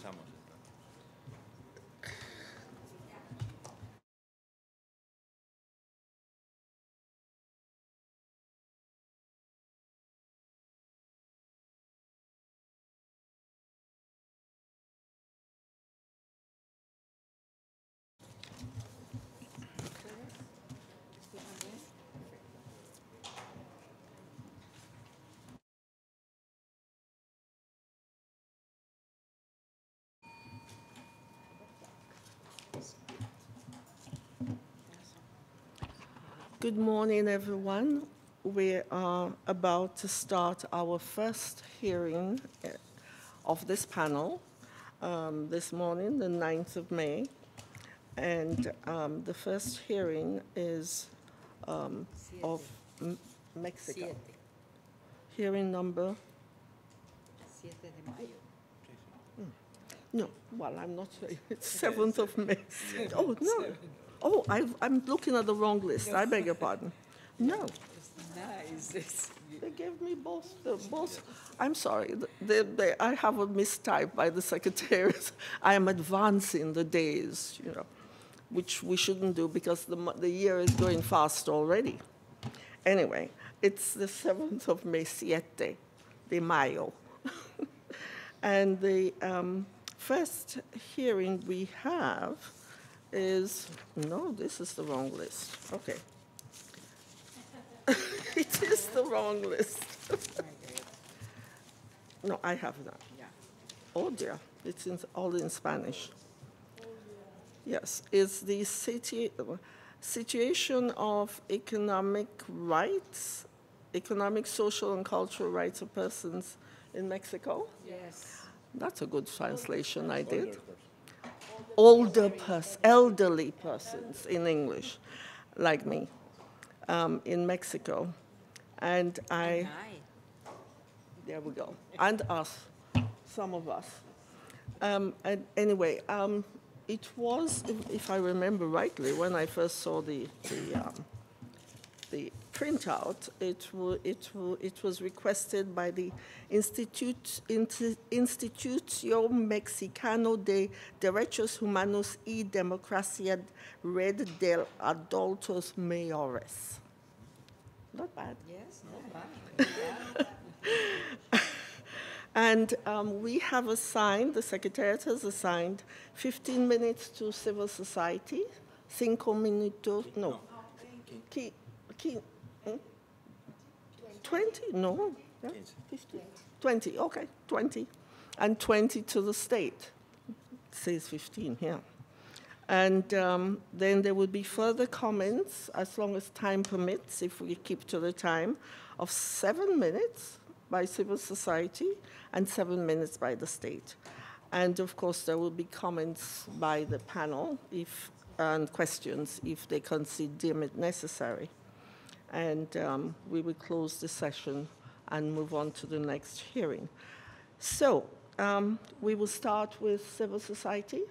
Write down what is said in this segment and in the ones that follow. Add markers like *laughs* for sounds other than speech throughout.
empezamos. Good morning, everyone. We are about to start our first hearing eh, of this panel um, this morning, the 9th of May. And um, the first hearing is um, of M Mexico. Siete. Hearing number? No, well, I'm not sure. *laughs* It's 7th of May. Oh, no. Oh, i am looking at the wrong list. I beg your pardon. No. Nice. They gave me both. The, uh, both. I'm sorry. They, they, I have a mistype by the secretaries. *laughs* I am advancing the days, you know, which we shouldn't do because the, the year is going fast already. Anyway, it's the 7th of May, Siete de Mayo. *laughs* and the um, first hearing we have is, no, this is the wrong list. Okay. *laughs* it is the wrong list. *laughs* no, I have that. Yeah. Oh dear, it's in, all in Spanish. Yes, it's the city, situation of economic rights, economic, social, and cultural rights of persons in Mexico. Yes. That's a good translation I did older person, elderly persons in English, like me, um, in Mexico. And I, there we go, and us, some of us. Um, and anyway, um, it was, if I remember rightly, when I first saw the, the, um, the printout. It, it, it was requested by the Institute, Instituto Mexicano de Derechos Humanos y Democracia Red del Adultos Mayores. Not bad. Yes, not bad. *laughs* And um, we have assigned, the Secretariat has assigned 15 minutes to civil society, cinco minutos, no, 20? No. Yeah. 20, okay, 20. And 20 to the state. It says 15 here. Yeah. And um, then there will be further comments, as long as time permits, if we keep to the time, of seven minutes by civil society and seven minutes by the state. And of course, there will be comments by the panel if, and questions if they consider it necessary and um, we will close the session and move on to the next hearing. So um, we will start with civil society.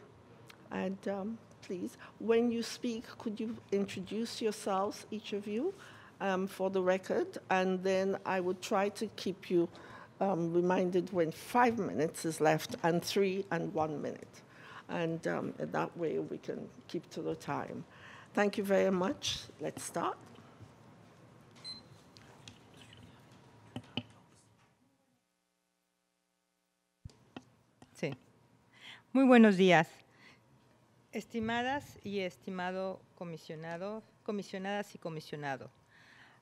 And um, please, when you speak, could you introduce yourselves, each of you, um, for the record? And then I would try to keep you um, reminded when five minutes is left, and three, and one minute. And um, that way we can keep to the time. Thank you very much. Let's start. Muy buenos días. Estimadas y estimado comisionado, comisionadas y comisionado,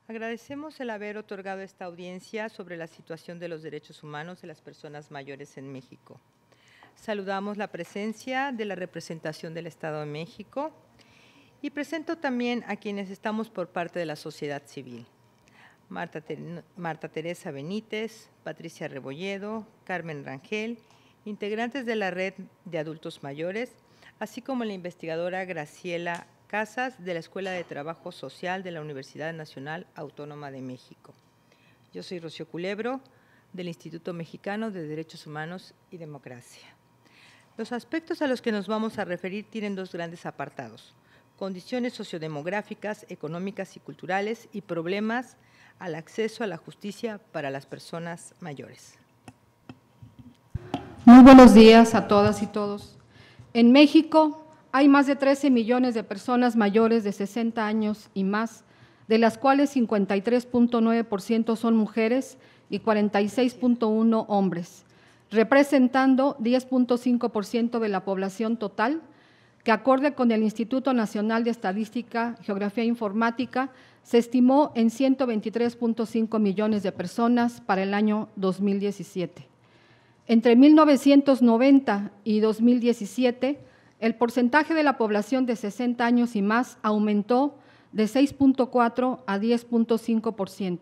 agradecemos el haber otorgado esta audiencia sobre la situación de los derechos humanos de las personas mayores en México. Saludamos la presencia de la representación del Estado de México y presento también a quienes estamos por parte de la sociedad civil. Marta, Teresa Benítez, Patricia Rebolledo, Carmen Rangel integrantes de la Red de Adultos Mayores, así como la investigadora Graciela Casas de la Escuela de Trabajo Social de la Universidad Nacional Autónoma de México. Yo soy Rocío Culebro, del Instituto Mexicano de Derechos Humanos y Democracia. Los aspectos a los que nos vamos a referir tienen dos grandes apartados, condiciones sociodemográficas, económicas y culturales y problemas al acceso a la justicia para las personas mayores. Muy buenos días a todas y todos. En México hay más de 13 millones de personas mayores de 60 años y más, de las cuales 53.9% son mujeres y 46.1 hombres, representando 10.5% de la población total, que acorde con el Instituto Nacional de Estadística, Geografía e Informática, se estimó en 123.5 millones de personas para el año 2017. Entre 1990 y 2017, el porcentaje de la población de 60 años y más aumentó de 6.4 a 10.5%,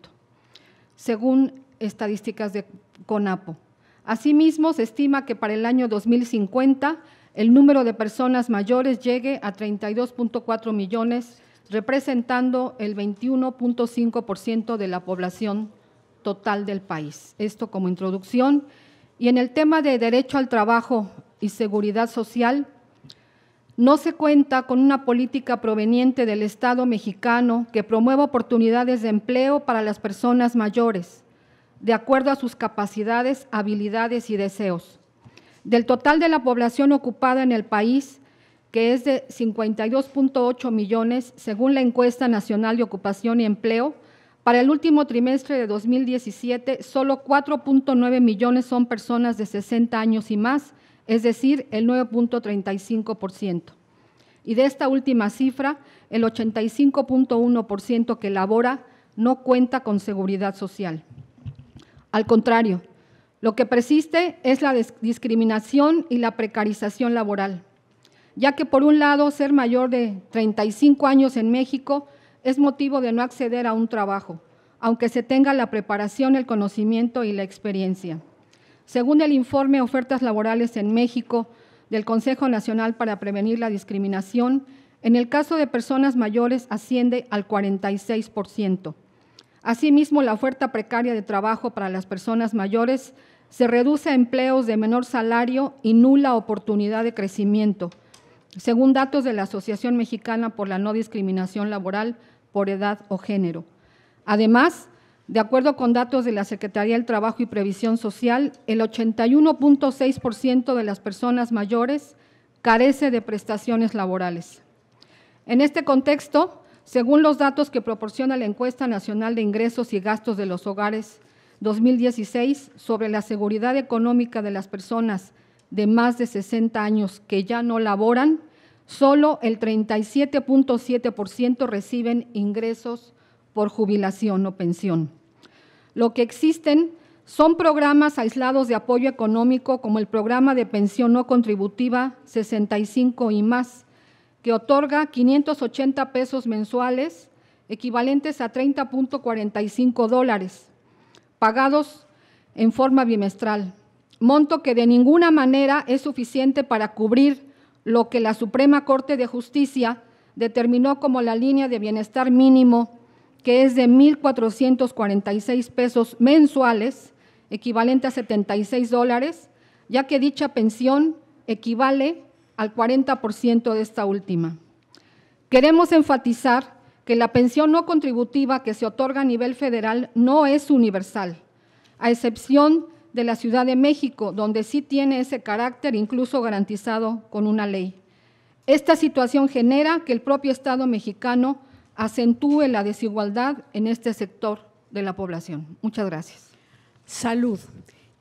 según estadísticas de CONAPO. Asimismo, se estima que para el año 2050 el número de personas mayores llegue a 32.4 millones, representando el 21.5% de la población total del país. Esto como introducción. Y en el tema de derecho al trabajo y seguridad social, no se cuenta con una política proveniente del Estado mexicano que promueva oportunidades de empleo para las personas mayores, de acuerdo a sus capacidades, habilidades y deseos. Del total de la población ocupada en el país, que es de 52.8 millones, según la encuesta nacional de ocupación y empleo, para el último trimestre de 2017, solo 4.9 millones son personas de 60 años y más, es decir, el 9.35%. Y de esta última cifra, el 85.1% que labora no cuenta con seguridad social. Al contrario, lo que persiste es la discriminación y la precarización laboral, ya que por un lado ser mayor de 35 años en México es motivo de no acceder a un trabajo, aunque se tenga la preparación, el conocimiento y la experiencia. Según el informe Ofertas Laborales en México del Consejo Nacional para Prevenir la Discriminación, en el caso de personas mayores asciende al 46%. Asimismo, la oferta precaria de trabajo para las personas mayores se reduce a empleos de menor salario y nula oportunidad de crecimiento. Según datos de la Asociación Mexicana por la No Discriminación Laboral, por edad o género. Además, de acuerdo con datos de la Secretaría del Trabajo y Previsión Social, el 81.6% de las personas mayores carece de prestaciones laborales. En este contexto, según los datos que proporciona la Encuesta Nacional de Ingresos y Gastos de los Hogares 2016 sobre la seguridad económica de las personas de más de 60 años que ya no laboran, Solo el 37.7% reciben ingresos por jubilación o pensión. Lo que existen son programas aislados de apoyo económico como el programa de pensión no contributiva 65 y más, que otorga 580 pesos mensuales, equivalentes a 30.45 dólares, pagados en forma bimestral, monto que de ninguna manera es suficiente para cubrir lo que la Suprema Corte de Justicia determinó como la línea de bienestar mínimo, que es de 1.446 pesos mensuales, equivalente a 76 dólares, ya que dicha pensión equivale al 40% de esta última. Queremos enfatizar que la pensión no contributiva que se otorga a nivel federal no es universal, a excepción de la Ciudad de México, donde sí tiene ese carácter incluso garantizado con una ley. Esta situación genera que el propio Estado mexicano acentúe la desigualdad en este sector de la población. Muchas gracias. Salud.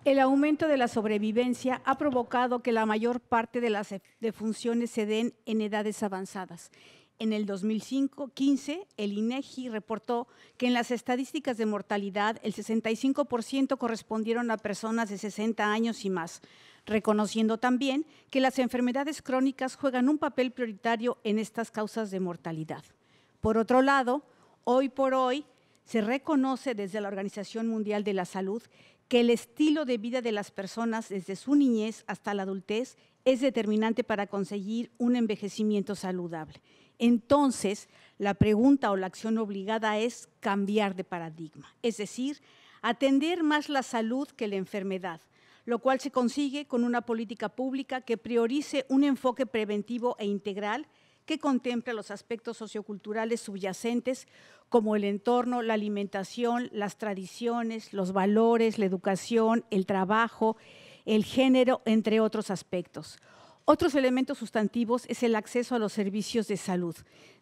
El aumento de la sobrevivencia ha provocado que la mayor parte de las defunciones se den en edades avanzadas en el 2015, el INEGI e reportó que en las estadísticas de mortalidad el 65% correspondieron a personas de 60 años y más, reconociendo también que las enfermedades crónicas juegan un papel prioritario en estas causas de mortalidad. Por otro lado, hoy por hoy se reconoce desde la Organización Mundial de la Salud que el estilo de vida de las personas desde su niñez hasta la adultez es determinante para conseguir un envejecimiento saludable entonces, la pregunta o la acción obligada es cambiar de paradigma, es decir, atender más la salud que la enfermedad, lo cual se consigue con una política pública que priorice un enfoque preventivo e integral que contemple los aspectos socioculturales subyacentes como el entorno, la alimentación, las tradiciones, los valores, la educación, el trabajo, el género, entre otros aspectos. Otros elementos sustantivos es el acceso a los servicios de salud.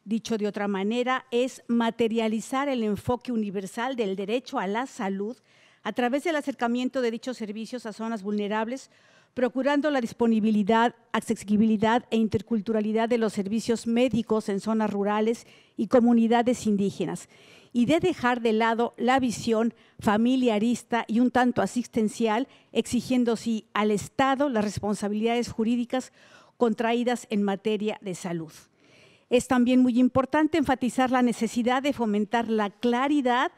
Dicho de otra manera, es materializar el enfoque universal del derecho a la salud a través del acercamiento de dichos servicios a zonas vulnerables, procurando la disponibilidad, accesibilidad e interculturalidad de los servicios médicos en zonas rurales y comunidades indígenas y de dejar de lado la visión familiarista y un tanto asistencial, exigiendo al Estado las responsabilidades jurídicas contraídas en materia de salud. Es también muy importante enfatizar la necesidad de fomentar la claridad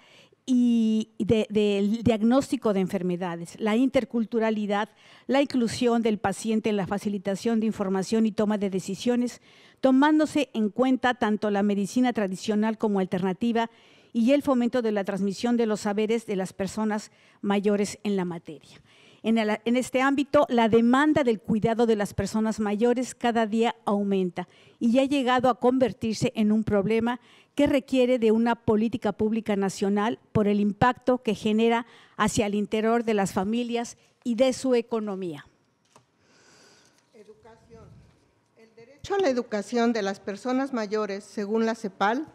y del diagnóstico de enfermedades, la interculturalidad, la inclusión del paciente en la facilitación de información y toma de decisiones, tomándose en cuenta tanto la medicina tradicional como alternativa y el fomento de la transmisión de los saberes de las personas mayores en la materia. En, este ámbito, la demanda del cuidado de las personas mayores cada día aumenta y ha llegado a convertirse en un problema que requiere de una política pública nacional por el impacto que genera hacia el interior de las familias y de su economía. El derecho a la educación de las personas mayores, según la CEPAL,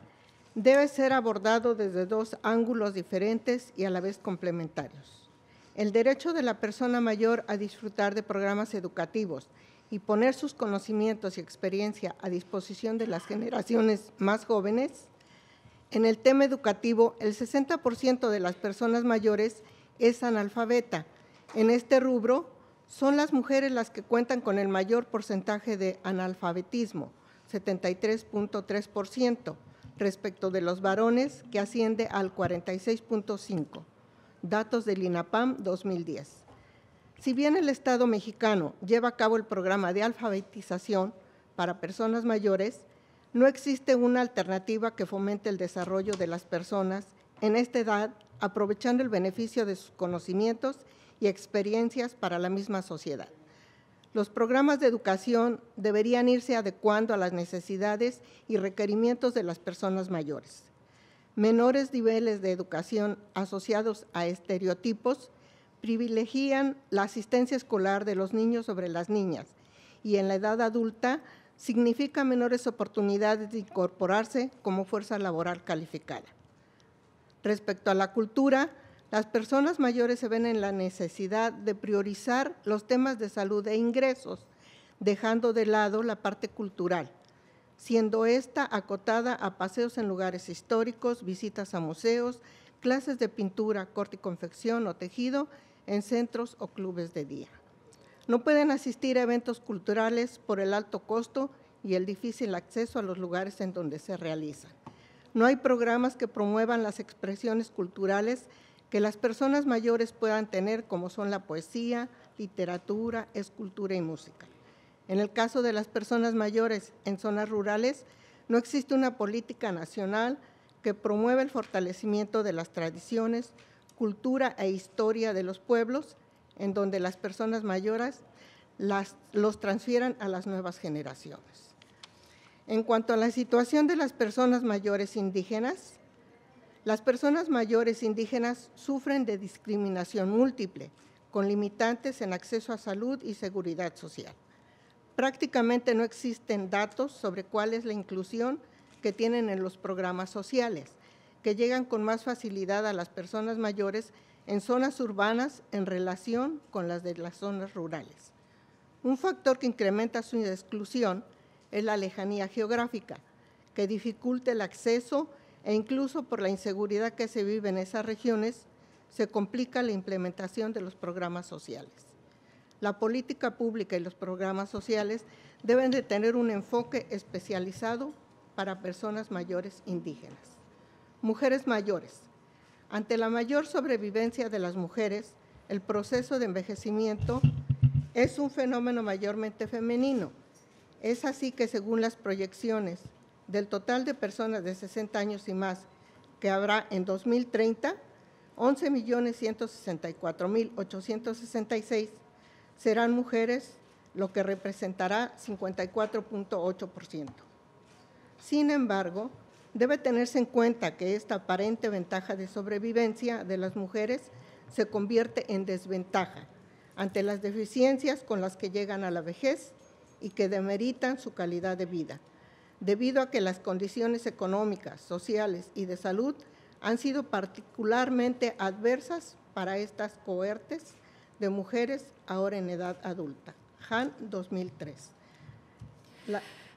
debe ser abordado desde dos ángulos diferentes y a la vez complementarios. El derecho de la persona mayor a disfrutar de programas educativos y poner sus conocimientos y experiencia a disposición de las generaciones más jóvenes. En el tema educativo, el 60% de las personas mayores es analfabeta. En este rubro, son las mujeres las que cuentan con el mayor porcentaje de analfabetismo, 73.3% respecto de los varones, que asciende al 46.5, datos del INAPAM 2010. Si bien el Estado mexicano lleva a cabo el programa de alfabetización para personas mayores, no existe una alternativa que fomente el desarrollo de las personas en esta edad, aprovechando el beneficio de sus conocimientos y experiencias para la misma sociedad. Los programas de educación deberían irse adecuando a las necesidades y requerimientos de las personas mayores. Menores niveles de educación asociados a estereotipos privilegian la asistencia escolar de los niños sobre las niñas y en la edad adulta significa menores oportunidades de incorporarse como fuerza laboral calificada. Respecto a la cultura, las personas mayores se ven en la necesidad de priorizar los temas de salud e ingresos, dejando de lado la parte cultural, siendo esta acotada a paseos en lugares históricos, visitas a museos, clases de pintura, corte y confección o tejido en centros o clubes de día. No pueden asistir a eventos culturales por el alto costo y el difícil acceso a los lugares en donde se realizan. No hay programas que promuevan las expresiones culturales que las personas mayores puedan tener, como son la poesía, literatura, escultura y música. En el caso de las personas mayores en zonas rurales, no existe una política nacional que promueva el fortalecimiento de las tradiciones, cultura e historia de los pueblos, en donde las personas mayores los transfieran a las nuevas generaciones. En cuanto a la situación de las personas mayores indígenas, las personas mayores indígenas sufren de discriminación múltiple, con limitantes en acceso a salud y seguridad social. Prácticamente no existen datos sobre cuál es la inclusión que tienen en los programas sociales, que llegan con más facilidad a las personas mayores en zonas urbanas en relación con las de las zonas rurales. Un factor que incrementa su exclusión es la lejanía geográfica, que dificulta el acceso e incluso por la inseguridad que se vive en esas regiones, se complica la implementación de los programas sociales. La política pública y los programas sociales deben de tener un enfoque especializado para personas mayores indígenas. Mujeres mayores. Ante la mayor sobrevivencia de las mujeres, el proceso de envejecimiento es un fenómeno mayormente femenino. Es así que según las proyecciones, del total de personas de 60 años y más que habrá en 2030, 11.164.866 serán mujeres, lo que representará 54.8%. Sin embargo, debe tenerse en cuenta que esta aparente ventaja de sobrevivencia de las mujeres se convierte en desventaja ante las deficiencias con las que llegan a la vejez y que demeritan su calidad de vida debido a que las condiciones económicas, sociales y de salud han sido particularmente adversas para estas cohortes de mujeres ahora en edad adulta. Han 2003.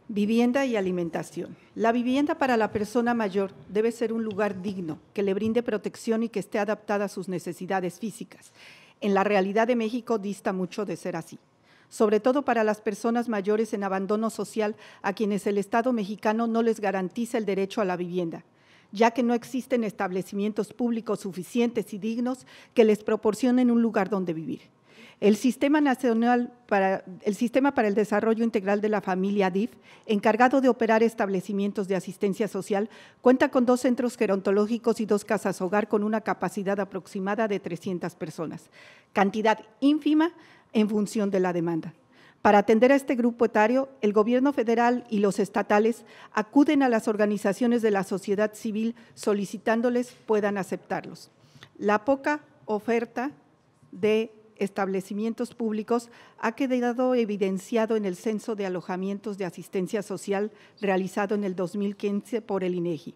Vivienda y alimentación. La vivienda para la persona mayor debe ser un lugar digno, que le brinde protección y que esté adaptada a sus necesidades físicas. En la realidad de México dista mucho de ser así sobre todo para las personas mayores en abandono social a quienes el Estado mexicano no les garantiza el derecho a la vivienda ya que no existen establecimientos públicos suficientes y dignos que les proporcionen un lugar donde vivir. El Sistema Nacional para el Sistema para el Desarrollo Integral de la Familia DIF, encargado de operar establecimientos de asistencia social, cuenta con dos centros gerontológicos y dos casas hogar con una capacidad aproximada de 300 personas, cantidad ínfima en función de la demanda. Para atender a este grupo etario, el gobierno federal y los estatales acuden a las organizaciones de la sociedad civil solicitándoles puedan aceptarlos. La poca oferta de establecimientos públicos ha quedado evidenciado en el Censo de Alojamientos de Asistencia Social realizado en el 2015 por el INEGI,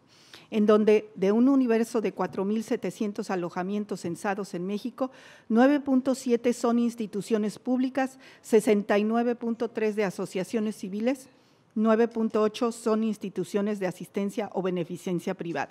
e en donde de un universo de 4.700 alojamientos censados en México, 9.7 son instituciones públicas, 69.3 de asociaciones civiles, 9.8 son instituciones de asistencia o beneficencia privada.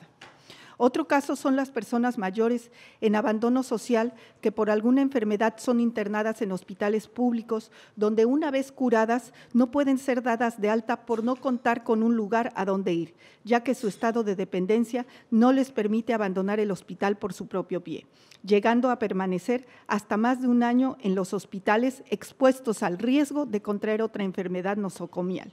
Otro caso son las personas mayores en abandono social que por alguna enfermedad son internadas en hospitales públicos, donde una vez curadas no pueden ser dadas de alta por no contar con un lugar a donde ir, ya que su estado de dependencia no les permite abandonar el hospital por su propio pie, llegando a permanecer hasta más de un año en los hospitales expuestos al riesgo de contraer otra enfermedad nosocomial.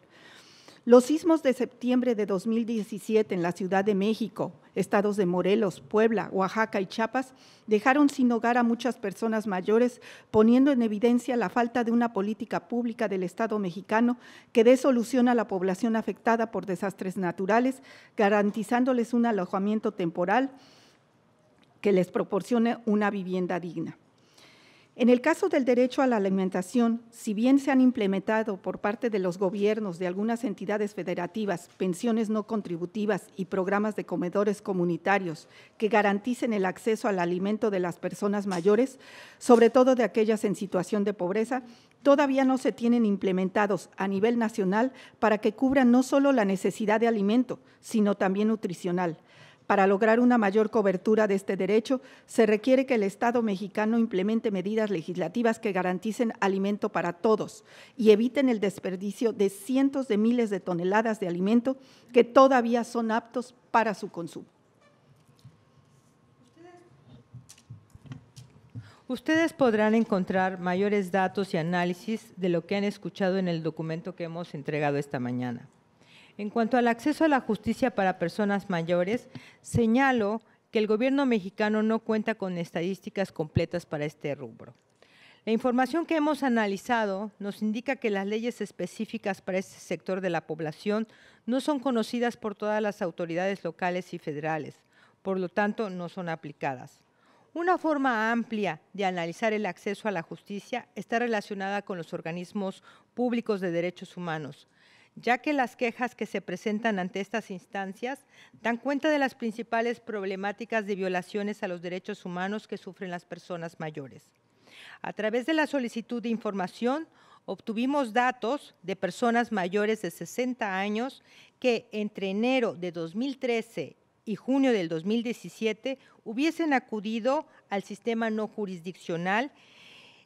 Los sismos de septiembre de 2017 en la Ciudad de México, estados de Morelos, Puebla, Oaxaca y Chiapas dejaron sin hogar a muchas personas mayores, poniendo en evidencia la falta de una política pública del Estado mexicano que dé solución a la población afectada por desastres naturales, garantizándoles un alojamiento temporal que les proporcione una vivienda digna. En el caso del derecho a la alimentación, si bien se han implementado por parte de los gobiernos de algunas entidades federativas pensiones no contributivas y programas de comedores comunitarios que garanticen el acceso al alimento de las personas mayores, sobre todo de aquellas en situación de pobreza, todavía no se tienen implementados a nivel nacional para que cubran no solo la necesidad de alimento, sino también nutricional. Para lograr una mayor cobertura de este derecho, se requiere que el Estado mexicano implemente medidas legislativas que garanticen alimento para todos y eviten el desperdicio de cientos de miles de toneladas de alimento que todavía son aptos para su consumo. Ustedes podrán encontrar mayores datos y análisis de lo que han escuchado en el documento que hemos entregado esta mañana. En cuanto al acceso a la justicia para personas mayores, señalo que el gobierno mexicano no cuenta con estadísticas completas para este rubro. La información que hemos analizado nos indica que las leyes específicas para este sector de la población no son conocidas por todas las autoridades locales y federales, por lo tanto no son aplicadas. Una forma amplia de analizar el acceso a la justicia está relacionada con los organismos públicos de derechos humanos, ya que las quejas que se presentan ante estas instancias dan cuenta de las principales problemáticas de violaciones a los derechos humanos que sufren las personas mayores. A través de la solicitud de información, obtuvimos datos de personas mayores de 60 años que entre enero de 2013 y junio del 2017 hubiesen acudido al sistema no jurisdiccional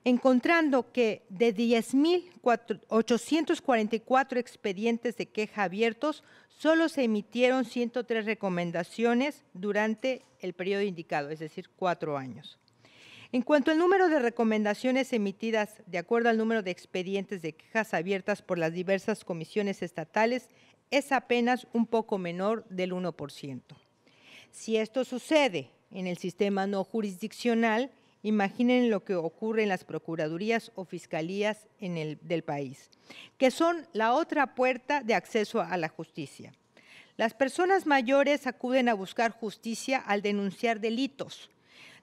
encontrando que de 10.844 expedientes de queja abiertos, solo se emitieron 103 recomendaciones durante el periodo indicado, es decir, cuatro años. En cuanto al número de recomendaciones emitidas de acuerdo al número de expedientes de quejas abiertas por las diversas comisiones estatales, es apenas un poco menor del 1%. Si esto sucede en el sistema no jurisdiccional, Imaginen lo que ocurre en las procuradurías o fiscalías del país, que son la otra puerta de acceso a la justicia. Las personas mayores acuden a buscar justicia al denunciar delitos.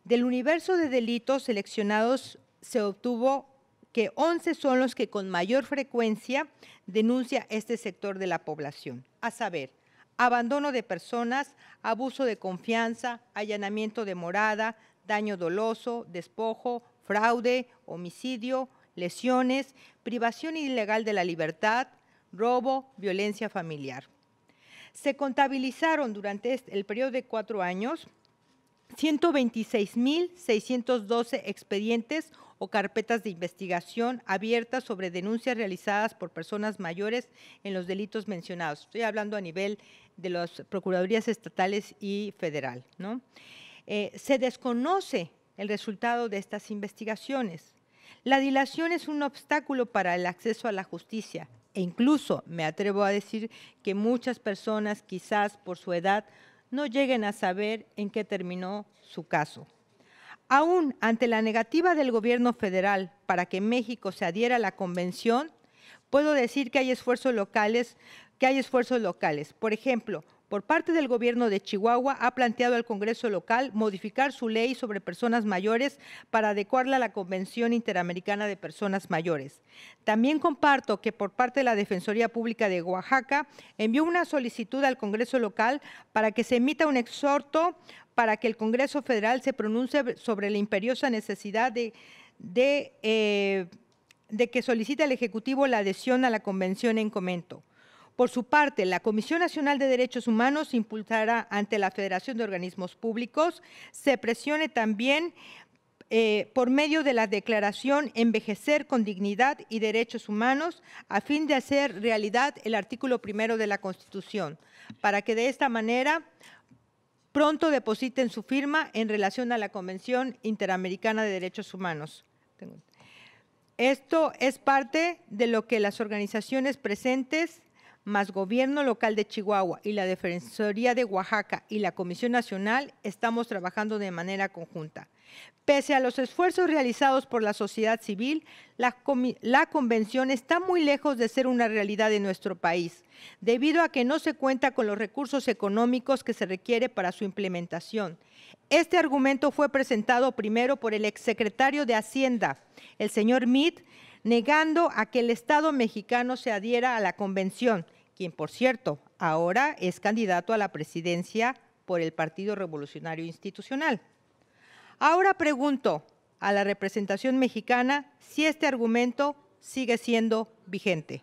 Del universo de delitos seleccionados se obtuvo que 11 son los que con mayor frecuencia denuncia este sector de la población, a saber, abandono de personas, abuso de confianza, allanamiento de morada, daño doloso, despojo, fraude, homicidio, lesiones, privación ilegal de la libertad, robo, violencia familiar. Se contabilizaron durante este, el periodo de cuatro años 126.612 expedientes o carpetas de investigación abiertas sobre denuncias realizadas por personas mayores en los delitos mencionados. Estoy hablando a nivel de las procuradurías estatales y federal. ¿no? Eh, se desconoce el resultado de estas investigaciones. La dilación es un obstáculo para el acceso a la justicia e incluso me atrevo a decir que muchas personas quizás por su edad no lleguen a saber en qué terminó su caso. Aún ante la negativa del gobierno federal para que México se adhiera a la convención, puedo decir que hay esfuerzos locales, que hay esfuerzos locales. Por ejemplo, por parte del gobierno de Chihuahua ha planteado al Congreso local modificar su ley sobre personas mayores para adecuarla a la Convención Interamericana de Personas Mayores. También comparto que por parte de la Defensoría Pública de Oaxaca envió una solicitud al Congreso local para que se emita un exhorto para que el Congreso Federal se pronuncie sobre la imperiosa necesidad de, eh, que solicite al Ejecutivo la adhesión a la Convención en comento. Por su parte, la Comisión Nacional de Derechos Humanos impulsará ante la Federación de Organismos Públicos, se presione también eh, por medio de la declaración Envejecer con Dignidad y Derechos Humanos a fin de hacer realidad el artículo primero de la Constitución, para que de esta manera pronto depositen su firma en relación a la Convención Interamericana de Derechos Humanos. Esto es parte de lo que las organizaciones presentes más gobierno local de Chihuahua y la Defensoría de Oaxaca y la Comisión Nacional estamos trabajando de manera conjunta. Pese a los esfuerzos realizados por la sociedad civil, la, convención está muy lejos de ser una realidad en nuestro país, debido a que no se cuenta con los recursos económicos que se requiere para su implementación. Este argumento fue presentado primero por el exsecretario de Hacienda, el señor Meade, negando a que el Estado mexicano se adhiera a la convención, quien por cierto ahora es candidato a la presidencia por el Partido Revolucionario Institucional. Ahora pregunto a la representación mexicana si este argumento sigue siendo vigente.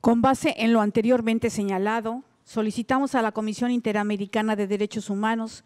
Con base en lo anteriormente señalado, solicitamos a la Comisión Interamericana de Derechos Humanos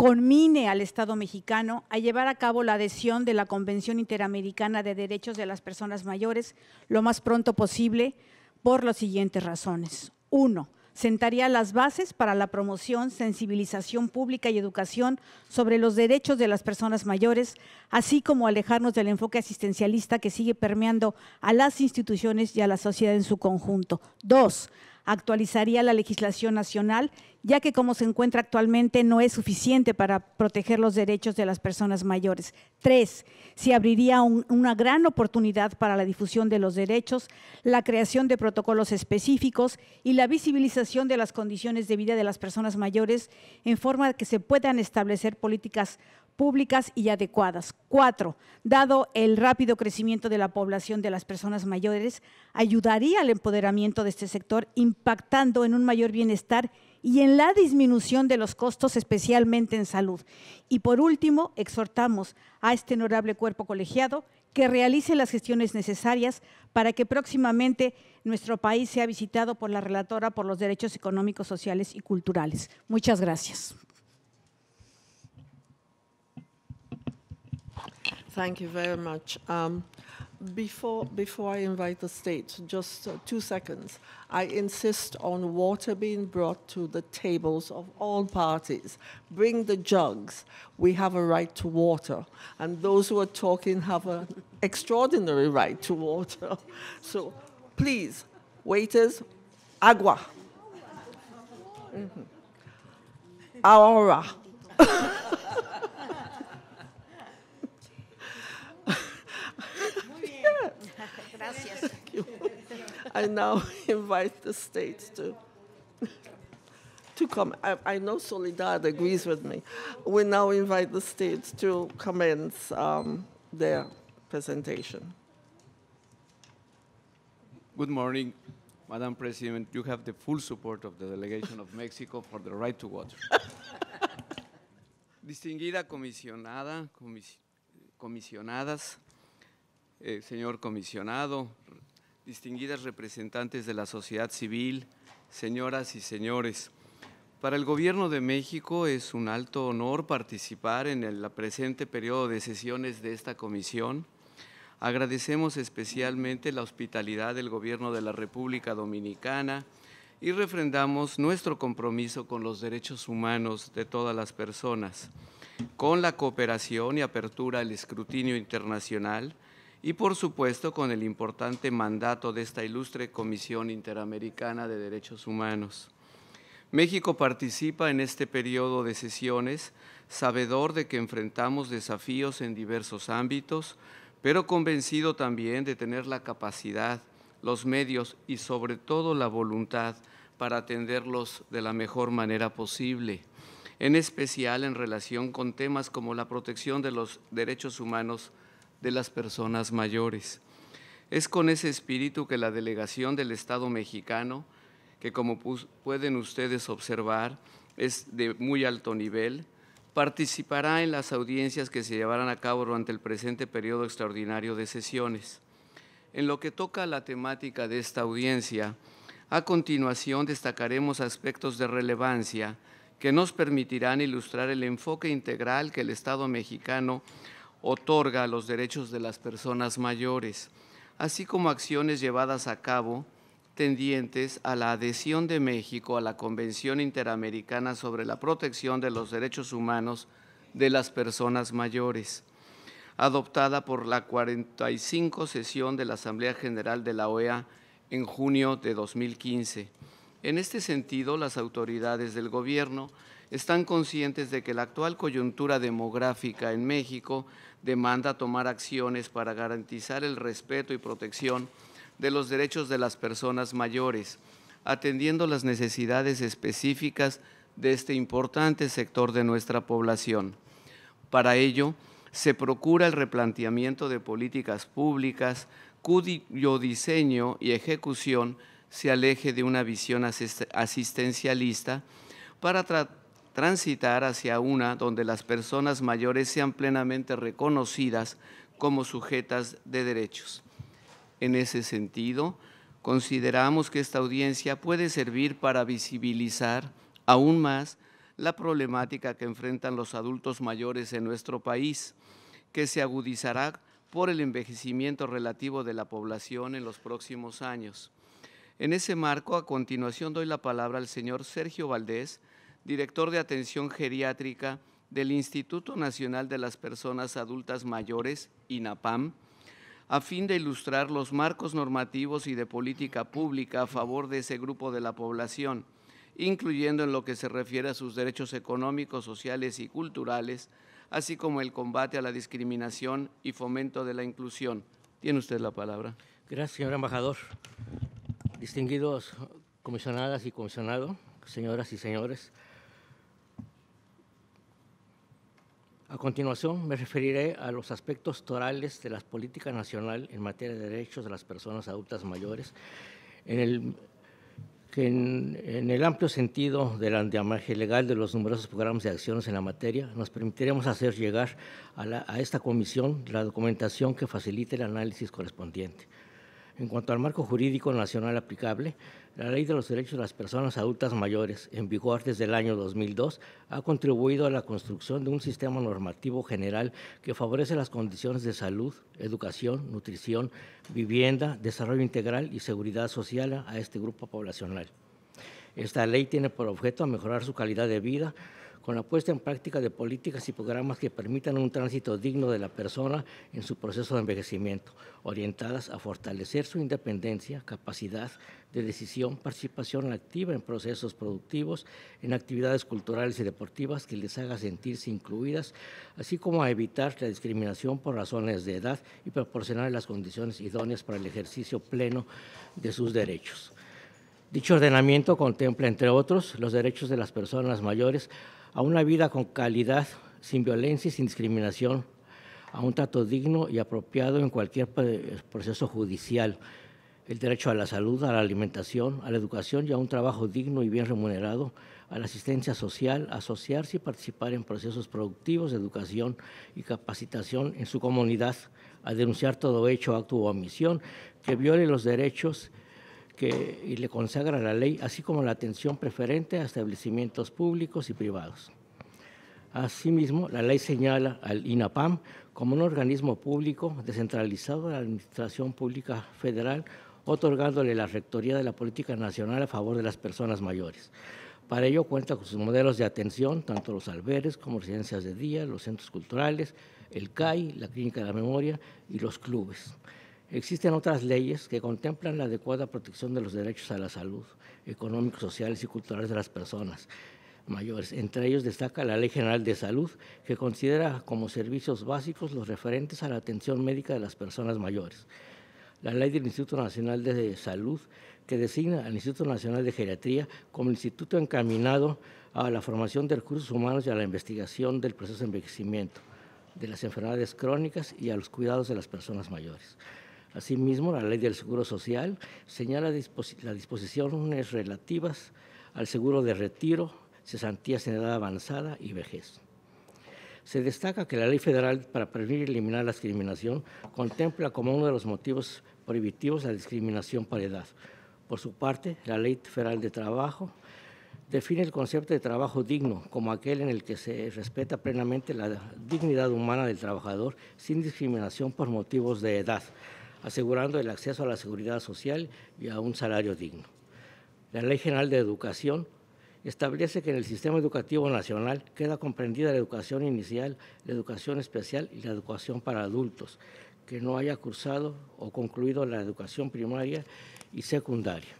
conmine al Estado mexicano a llevar a cabo la adhesión de la Convención Interamericana de Derechos de las Personas Mayores lo más pronto posible por las siguientes razones. Uno, sentaría las bases para la promoción, sensibilización pública y educación sobre los derechos de las personas mayores, así como alejarnos del enfoque asistencialista que sigue permeando a las instituciones y a la sociedad en su conjunto. Dos, actualizaría la legislación nacional, ya que como se encuentra actualmente no es suficiente para proteger los derechos de las personas mayores. Tres, se abriría una gran oportunidad para la difusión de los derechos, la creación de protocolos específicos y la visibilización de las condiciones de vida de las personas mayores en forma que se puedan establecer políticas públicas y adecuadas. Cuatro, dado el rápido crecimiento de la población de las personas mayores, ayudaría al empoderamiento de este sector impactando en un mayor bienestar y en la disminución de los costos, especialmente en salud. Y por último, exhortamos a este honorable cuerpo colegiado que realice las gestiones necesarias para que próximamente nuestro país sea visitado por la relatora por los derechos económicos, sociales y culturales. Muchas gracias. Thank you very much. Um, before, before I invite the state, just uh, two seconds. I insist on water being brought to the tables of all parties. Bring the jugs. We have a right to water. And those who are talking have an extraordinary right to water. *laughs* So please, waiters, agua. Mm -hmm. Aura. *laughs* Gracias. Thank you. I now *laughs* invite the states to to come. I, I, know Solidad agrees with me. We now invite the states to commence um, their presentation. Good morning, Madam President. You have the full support of the delegation of Mexico for the right to water. *laughs* Distinguida comisionada, comis, comisionadas, Eh, señor comisionado, distinguidas representantes de la sociedad civil, señoras y señores. Para el Gobierno de México es un alto honor participar en el presente periodo de sesiones de esta comisión. Agradecemos especialmente la hospitalidad del Gobierno de la República Dominicana y refrendamos nuestro compromiso con los derechos humanos de todas las personas, con la cooperación y apertura al escrutinio internacional, y por supuesto con el importante mandato de esta ilustre Comisión Interamericana de Derechos Humanos. México participa en este periodo de sesiones, sabedor de que enfrentamos desafíos en diversos ámbitos, pero convencido también de tener la capacidad, los medios y sobre todo la voluntad para atenderlos de la mejor manera posible, en especial en relación con temas como la protección de los derechos humanos de las personas mayores. Es con ese espíritu que la delegación del Estado mexicano, que como pueden ustedes observar, es de muy alto nivel, participará en las audiencias que se llevarán a cabo durante el presente periodo extraordinario de sesiones. En lo que toca a la temática de esta audiencia, a continuación destacaremos aspectos de relevancia que nos permitirán ilustrar el enfoque integral que el Estado mexicano otorga los derechos de las personas mayores, así como acciones llevadas a cabo tendientes a la adhesión de México a la Convención Interamericana sobre la Protección de los Derechos Humanos de las Personas Mayores, adoptada por la 45 sesión de la Asamblea General de la OEA en junio de 2015. En este sentido, las autoridades del Gobierno están conscientes de que la actual coyuntura demográfica en México demanda tomar acciones para garantizar el respeto y protección de los derechos de las personas mayores, atendiendo las necesidades específicas de este importante sector de nuestra población. Para ello, se procura el replanteamiento de políticas públicas cuyo diseño y ejecución se aleje de una visión asistencialista para tratar transitar hacia una donde las personas mayores sean plenamente reconocidas como sujetas de derechos. En ese sentido, consideramos que esta audiencia puede servir para visibilizar aún más la problemática que enfrentan los adultos mayores en nuestro país, que se agudizará por el envejecimiento relativo de la población en los próximos años. En ese marco, a continuación doy la palabra al señor Sergio Valdés, director de atención geriátrica del Instituto Nacional de las Personas Adultas Mayores, INAPAM, a fin de ilustrar los marcos normativos y de política pública a favor de ese grupo de la población, incluyendo en lo que se refiere a sus derechos económicos, sociales y culturales, así como el combate a la discriminación y fomento de la inclusión. Tiene usted la palabra. Gracias, señor embajador. Distinguidos comisionadas y comisionado, señoras y señores, A continuación me referiré a los aspectos torales de la política nacional en materia de derechos de las personas adultas mayores, en el, en, el amplio sentido del andamaje legal de los numerosos programas de acciones en la materia, nos permitiremos hacer llegar a esta comisión la documentación que facilite el análisis correspondiente. En cuanto al marco jurídico nacional aplicable, la Ley de los Derechos de las Personas Adultas Mayores, en vigor desde el año 2002, ha contribuido a la construcción de un sistema normativo general que favorece las condiciones de salud, educación, nutrición, vivienda, desarrollo integral y seguridad social a este grupo poblacional. Esta ley tiene por objeto mejorar su calidad de vida, con la puesta en práctica de políticas y programas que permitan un tránsito digno de la persona en su proceso de envejecimiento, orientadas a fortalecer su independencia, capacidad de decisión, participación activa en procesos productivos, en actividades culturales y deportivas que les haga sentirse incluidas, así como a evitar la discriminación por razones de edad y proporcionar las condiciones idóneas para el ejercicio pleno de sus derechos. Dicho ordenamiento contempla, entre otros, los derechos de las personas mayores a una vida con calidad, sin violencia y sin discriminación, a un trato digno y apropiado en cualquier proceso judicial, el derecho a la salud, a la alimentación, a la educación y a un trabajo digno y bien remunerado, a la asistencia social, a asociarse y participar en procesos productivos de educación y capacitación en su comunidad, a denunciar todo hecho, acto o omisión que viole los derechos y le consagra la ley, así como la atención preferente a establecimientos públicos y privados. Asimismo, la ley señala al INAPAM como un organismo público descentralizado de la Administración Pública Federal, otorgándole la Rectoría de la Política Nacional a favor de las personas mayores. Para ello cuenta con sus modelos de atención, tanto los albergues como residencias de día, los centros culturales, el CAI, la Clínica de la Memoria y los clubes. Existen otras leyes que contemplan la adecuada protección de los derechos a la salud, económicos, sociales y culturales de las personas mayores. Entre ellos destaca la Ley General de Salud, que considera como servicios básicos los referentes a la atención médica de las personas mayores. La Ley del Instituto Nacional de Salud, que designa al Instituto Nacional de Geriatría como instituto encaminado a la formación de recursos humanos y a la investigación del proceso de envejecimiento, de las enfermedades crónicas y a los cuidados de las personas mayores. Asimismo, la ley del Seguro Social señala las disposiciones relativas al seguro de retiro, cesantías en edad avanzada y vejez. Se destaca que la Ley Federal para Prevenir y Eliminar la Discriminación contempla como uno de los motivos prohibitivos la discriminación por edad. Por su parte, la Ley Federal de Trabajo define el concepto de trabajo digno como aquel en el que se respeta plenamente la dignidad humana del trabajador sin discriminación por motivos de edad, asegurando el acceso a la seguridad social y a un salario digno. La Ley General de Educación establece que en el sistema educativo nacional queda comprendida la educación inicial, la educación especial y la educación para adultos, que no haya cursado o concluido la educación primaria y secundaria.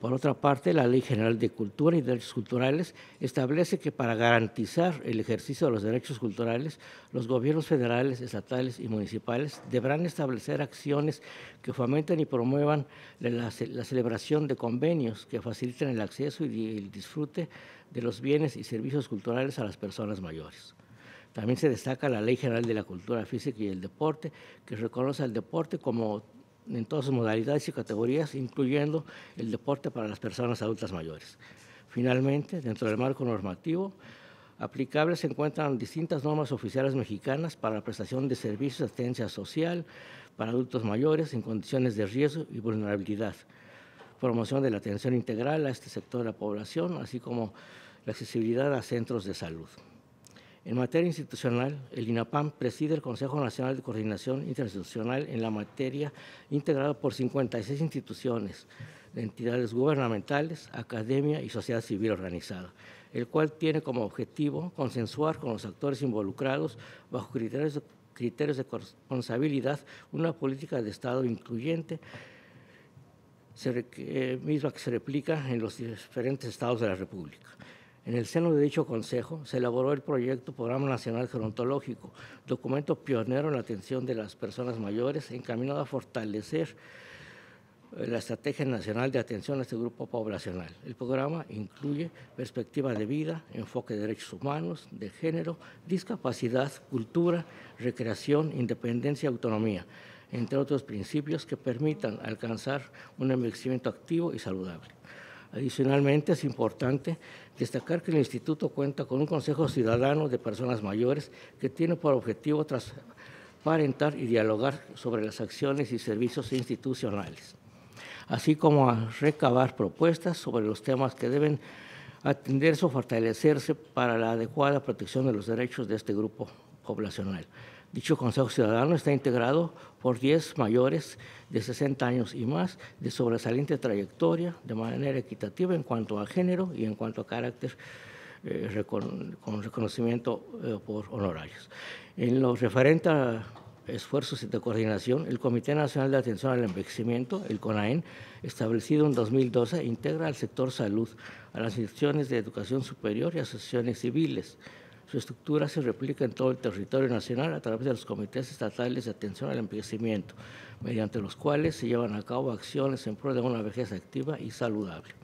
Por otra parte, la Ley General de Cultura y Derechos Culturales establece que para garantizar el ejercicio de los derechos culturales, los gobiernos federales, estatales y municipales deberán establecer acciones que fomenten y promuevan la, celebración de convenios que faciliten el acceso y el disfrute de los bienes y servicios culturales a las personas mayores. También se destaca la Ley General de la Cultura Física y el Deporte, que reconoce al deporte como en todas sus modalidades y categorías, incluyendo el deporte para las personas adultas mayores. Finalmente, dentro del marco normativo, aplicables se encuentran distintas normas oficiales mexicanas para la prestación de servicios de asistencia social para adultos mayores en condiciones de riesgo y vulnerabilidad, promoción de la atención integral a este sector de la población, así como la accesibilidad a centros de salud. En materia institucional, el INAPAM preside el Consejo Nacional de Coordinación Interinstitucional en la materia integrado por 56 instituciones, entidades gubernamentales, academia y sociedad civil organizada, el cual tiene como objetivo consensuar con los actores involucrados bajo criterios de, responsabilidad una política de Estado incluyente eh, misma que se replica en los diferentes estados de la República. En el seno de dicho Consejo se elaboró el proyecto Programa Nacional Gerontológico, documento pionero en la atención de las personas mayores, encaminado a fortalecer eh, la Estrategia Nacional de Atención a este grupo poblacional. El programa incluye perspectiva de vida, enfoque de derechos humanos, de género, discapacidad, cultura, recreación, independencia y autonomía, entre otros principios que permitan alcanzar un envejecimiento activo y saludable. Adicionalmente, es importante destacar que el Instituto cuenta con un Consejo Ciudadano de Personas Mayores que tiene por objetivo transparentar y dialogar sobre las acciones y servicios institucionales, así como recabar propuestas sobre los temas que deben atenderse o fortalecerse para la adecuada protección de los derechos de este grupo poblacional. Dicho Consejo Ciudadano está integrado por 10 mayores de 60 años y más de sobresaliente trayectoria de manera equitativa en cuanto a género y en cuanto a carácter eh, con reconocimiento eh, por honorarios. En lo referente a esfuerzos de coordinación, el Comité Nacional de Atención al Envejecimiento, el CONAEN, establecido en 2012, integra al sector salud, a las instituciones de educación superior y asociaciones civiles. Su estructura se replica en todo el territorio nacional a través de los comités estatales de atención al envejecimiento, mediante los cuales se llevan a cabo acciones en pro de una vejez activa y saludable.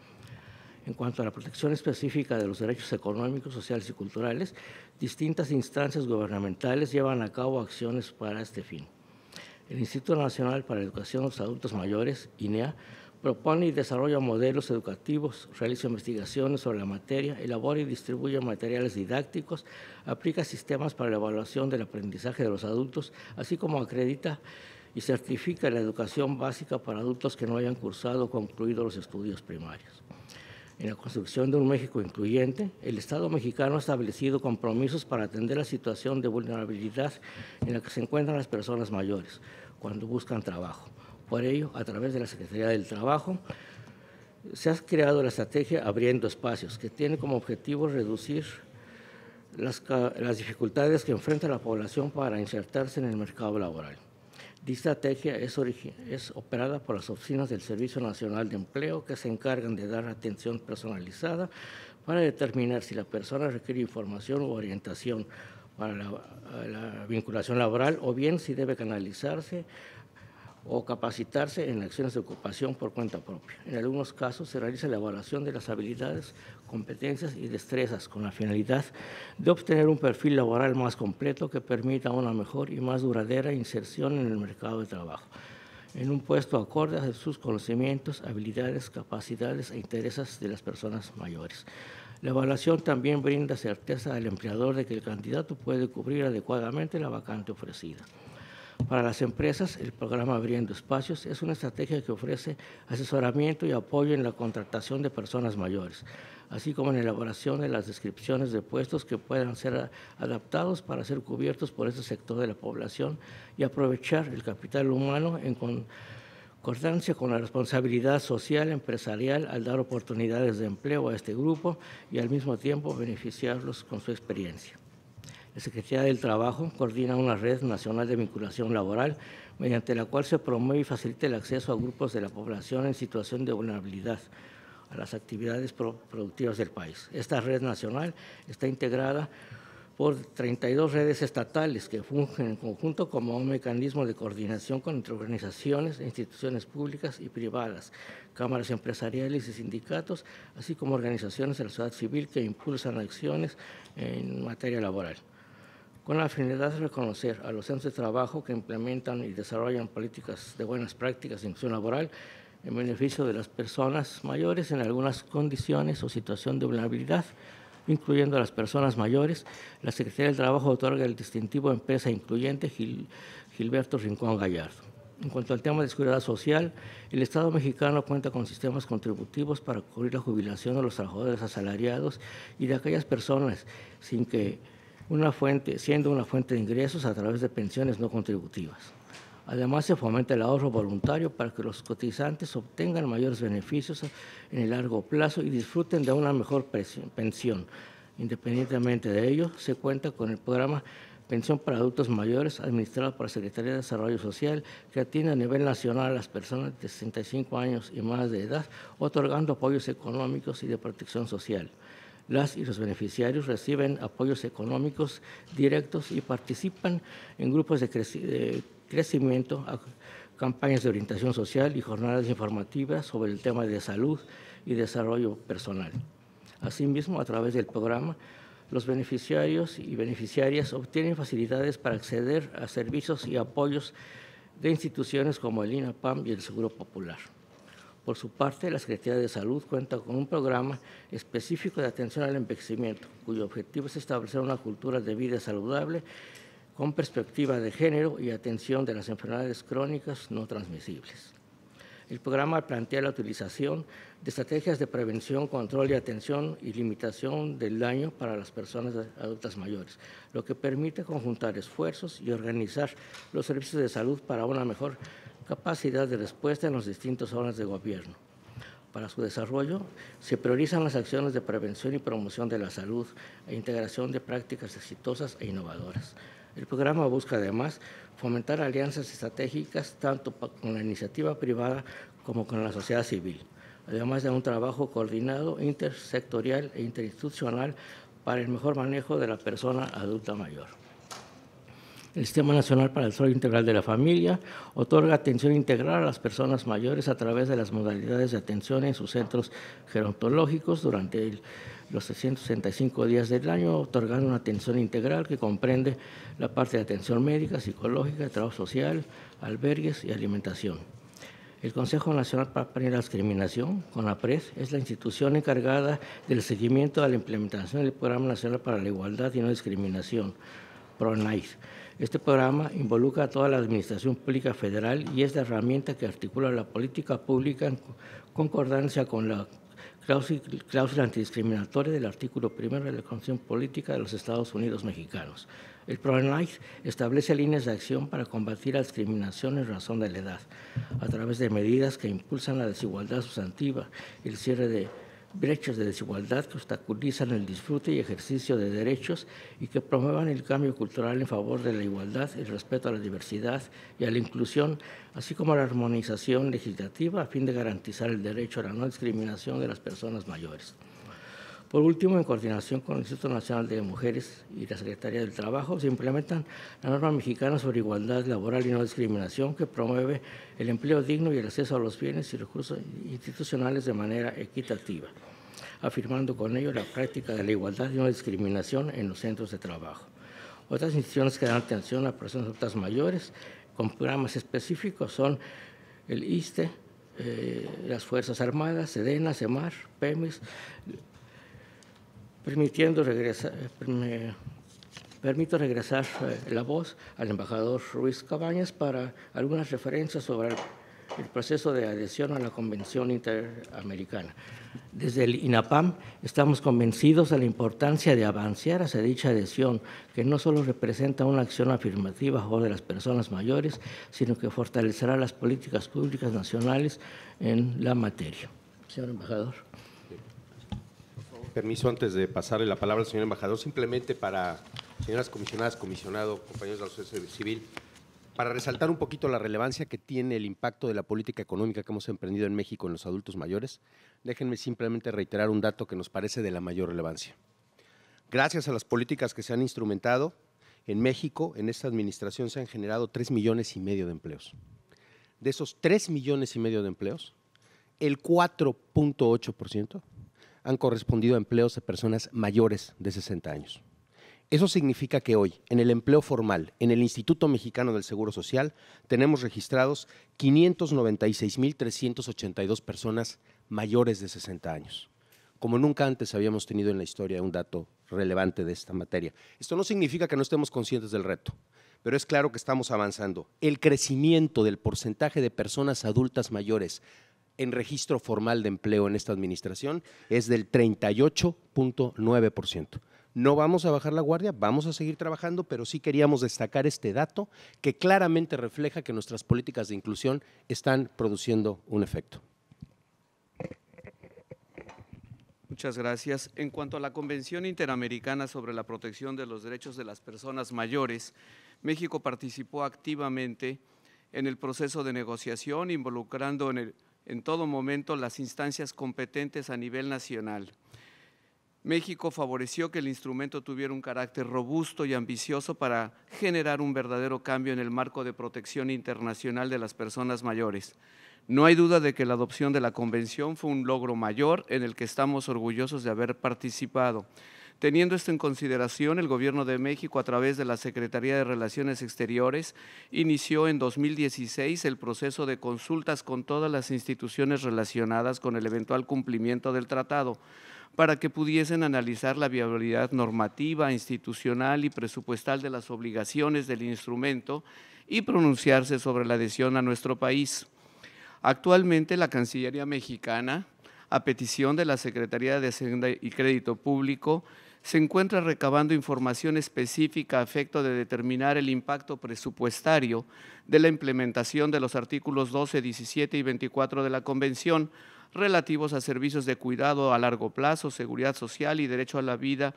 En cuanto a la protección específica de los derechos económicos, sociales y culturales, distintas instancias gubernamentales llevan a cabo acciones para este fin. El Instituto Nacional para la Educación de los Adultos Mayores, INEA, propone y desarrolla modelos educativos, realiza investigaciones sobre la materia, elabora y distribuye materiales didácticos, aplica sistemas para la evaluación del aprendizaje de los adultos, así como acredita y certifica la educación básica para adultos que no hayan cursado o concluido los estudios primarios. En la construcción de un México incluyente, el Estado mexicano ha establecido compromisos para atender la situación de vulnerabilidad en la que se encuentran las personas mayores cuando buscan trabajo por ello, a través de la Secretaría del Trabajo, se ha creado la estrategia Abriendo Espacios, que tiene como objetivo reducir las, dificultades que enfrenta la población para insertarse en el mercado laboral. Dicha estrategia es, es, operada por las oficinas del Servicio Nacional de Empleo que se encargan de dar atención personalizada para determinar si la persona requiere información o orientación para la, la vinculación laboral o bien si debe canalizarse o capacitarse en acciones de ocupación por cuenta propia. En algunos casos se realiza la evaluación de las habilidades, competencias y destrezas con la finalidad de obtener un perfil laboral más completo que permita una mejor y más duradera inserción en el mercado de trabajo, en un puesto acorde a sus conocimientos, habilidades, capacidades e intereses de las personas mayores. La evaluación también brinda certeza al empleador de que el candidato puede cubrir adecuadamente la vacante ofrecida. Para las empresas, el programa Abriendo Espacios es una estrategia que ofrece asesoramiento y apoyo en la contratación de personas mayores, así como en la elaboración de las descripciones de puestos que puedan ser adaptados para ser cubiertos por este sector de la población y aprovechar el capital humano en concordancia con la responsabilidad social empresarial al dar oportunidades de empleo a este grupo y al mismo tiempo beneficiarlos con su experiencia. La Secretaría del Trabajo coordina una red nacional de vinculación laboral mediante la cual se promueve y facilita el acceso a grupos de la población en situación de vulnerabilidad a las actividades productivas del país. Esta red nacional está integrada por 32 redes estatales que fungen en conjunto como un mecanismo de coordinación con entre organizaciones, e instituciones públicas y privadas, cámaras empresariales y sindicatos, así como organizaciones de la sociedad civil que impulsan acciones en materia laboral con la finalidad de reconocer a los centros de trabajo que implementan y desarrollan políticas de buenas prácticas de inclusión laboral en beneficio de las personas mayores en algunas condiciones o situación de vulnerabilidad, incluyendo a las personas mayores. La Secretaría del Trabajo otorga el distintivo Empresa Incluyente Gilberto Rincón Gallardo. En cuanto al tema de seguridad social, el Estado mexicano cuenta con sistemas contributivos para cubrir la jubilación de los trabajadores asalariados y de aquellas personas sin que una fuente, siendo una fuente de ingresos a través de pensiones no contributivas. Además, se fomenta el ahorro voluntario para que los cotizantes obtengan mayores beneficios en el largo plazo y disfruten de una mejor pensión. Independientemente de ello, se cuenta con el programa Pensión para Adultos Mayores, administrado por la Secretaría de Desarrollo Social, que atiende a nivel nacional a las personas de 65 años y más de edad, otorgando apoyos económicos y de protección social. Las y los beneficiarios reciben apoyos económicos directos y participan en grupos de, crecimiento, campañas de orientación social y jornadas informativas sobre el tema de salud y desarrollo personal. Asimismo, a través del programa, los beneficiarios y beneficiarias obtienen facilidades para acceder a servicios y apoyos de instituciones como el INAPAM y el Seguro Popular. Por su parte, la Secretaría de Salud cuenta con un programa específico de atención al envejecimiento, cuyo objetivo es establecer una cultura de vida saludable con perspectiva de género y atención de las enfermedades crónicas no transmisibles. El programa plantea la utilización de estrategias de prevención, control y atención y limitación del daño para las personas adultas mayores, lo que permite conjuntar esfuerzos y organizar los servicios de salud para una mejor capacidad de respuesta en los distintos zonas de gobierno. Para su desarrollo se priorizan las acciones de prevención y promoción de la salud e integración de prácticas exitosas e innovadoras. El programa busca además fomentar alianzas estratégicas tanto con la iniciativa privada como con la sociedad civil, además de un trabajo coordinado, intersectorial e interinstitucional para el mejor manejo de la persona adulta mayor. El Sistema Nacional para el Desarrollo Integral de la Familia otorga atención integral a las personas mayores a través de las modalidades de atención en sus centros gerontológicos durante los 365 días del año, otorgando una atención integral que comprende la parte de atención médica, psicológica, trabajo social, albergues y alimentación. El Consejo Nacional para la Discriminación, CONAPRES, es la institución encargada del seguimiento a la implementación del Programa Nacional para la Igualdad y No Discriminación, PRONAIS este programa involucra a toda la Administración Pública Federal y es la herramienta que articula la política pública en concordancia con la cláusula antidiscriminatoria del artículo primero de la Constitución Política de los Estados Unidos Mexicanos. El Programa NICE establece líneas de acción para combatir la discriminación en razón de la edad, a través de medidas que impulsan la desigualdad sustantiva, el cierre de brechas de desigualdad que obstaculizan el disfrute y ejercicio de derechos y que promuevan el cambio cultural en favor de la igualdad, el respeto a la diversidad y a la inclusión, así como la armonización legislativa a fin de garantizar el derecho a la no discriminación de las personas mayores. Por último, en coordinación con el Instituto Nacional de Mujeres y la Secretaría del Trabajo, se implementan la norma mexicana sobre igualdad laboral y no discriminación que promueve el empleo digno y el acceso a los bienes y recursos institucionales de manera equitativa, afirmando con ello la práctica de la igualdad y no discriminación en los centros de trabajo. Otras instituciones que dan atención a personas adultas mayores con programas específicos son el ISTE, eh, las Fuerzas Armadas, SEDENA, SEMAR, PEMES, permitiendo regresar, eh, permito regresar eh, la voz al embajador Ruiz Cabañas para algunas referencias sobre el, el proceso de adhesión a la Convención Interamericana. Desde el INAPAM estamos convencidos de la importancia de avanzar hacia dicha adhesión, que no solo representa una acción afirmativa a favor de las personas mayores, sino que fortalecerá las políticas públicas nacionales en la materia. Señor embajador permiso, antes de pasarle la palabra al señor embajador, simplemente para, señoras comisionadas, comisionado, compañeros de la sociedad civil, para resaltar un poquito la relevancia que tiene el impacto de la política económica que hemos emprendido en México en los adultos mayores, déjenme simplemente reiterar un dato que nos parece de la mayor relevancia. Gracias a las políticas que se han instrumentado, en México, en esta administración, se han generado tres millones y medio de empleos. De esos tres millones y medio de empleos, el 4.8% han correspondido a empleos de personas mayores de 60 años. Eso significa que hoy, en el empleo formal, en el Instituto Mexicano del Seguro Social, tenemos registrados 596.382 personas mayores de 60 años, como nunca antes habíamos tenido en la historia un dato relevante de esta materia. Esto no significa que no estemos conscientes del reto, pero es claro que estamos avanzando. El crecimiento del porcentaje de personas adultas mayores en registro formal de empleo en esta administración es del 38.9%. No vamos a bajar la guardia, vamos a seguir trabajando, pero sí queríamos destacar este dato que claramente refleja que nuestras políticas de inclusión están produciendo un efecto. Muchas gracias. En cuanto a la Convención Interamericana sobre la Protección de los Derechos de las Personas Mayores, México participó activamente en el proceso de negociación, involucrando en el, en todo momento las instancias competentes a nivel nacional. México favoreció que el instrumento tuviera un carácter robusto y ambicioso para generar un verdadero cambio en el marco de protección internacional de las personas mayores. No hay duda de que la adopción de la Convención fue un logro mayor en el que estamos orgullosos de haber participado. Teniendo esto en consideración, el Gobierno de México, a través de la Secretaría de Relaciones Exteriores, inició en 2016 el proceso de consultas con todas las instituciones relacionadas con el eventual cumplimiento del tratado para que pudiesen analizar la viabilidad normativa, institucional y presupuestal de las obligaciones del instrumento y pronunciarse sobre la adhesión a nuestro país. Actualmente la Cancillería mexicana, a petición de la Secretaría de Hacienda y Crédito Público, se encuentra recabando información específica a efecto de determinar el impacto presupuestario de la implementación de los artículos 12, 17 y 24 de la Convención relativos a servicios de cuidado a largo plazo, seguridad social y derecho a la vida,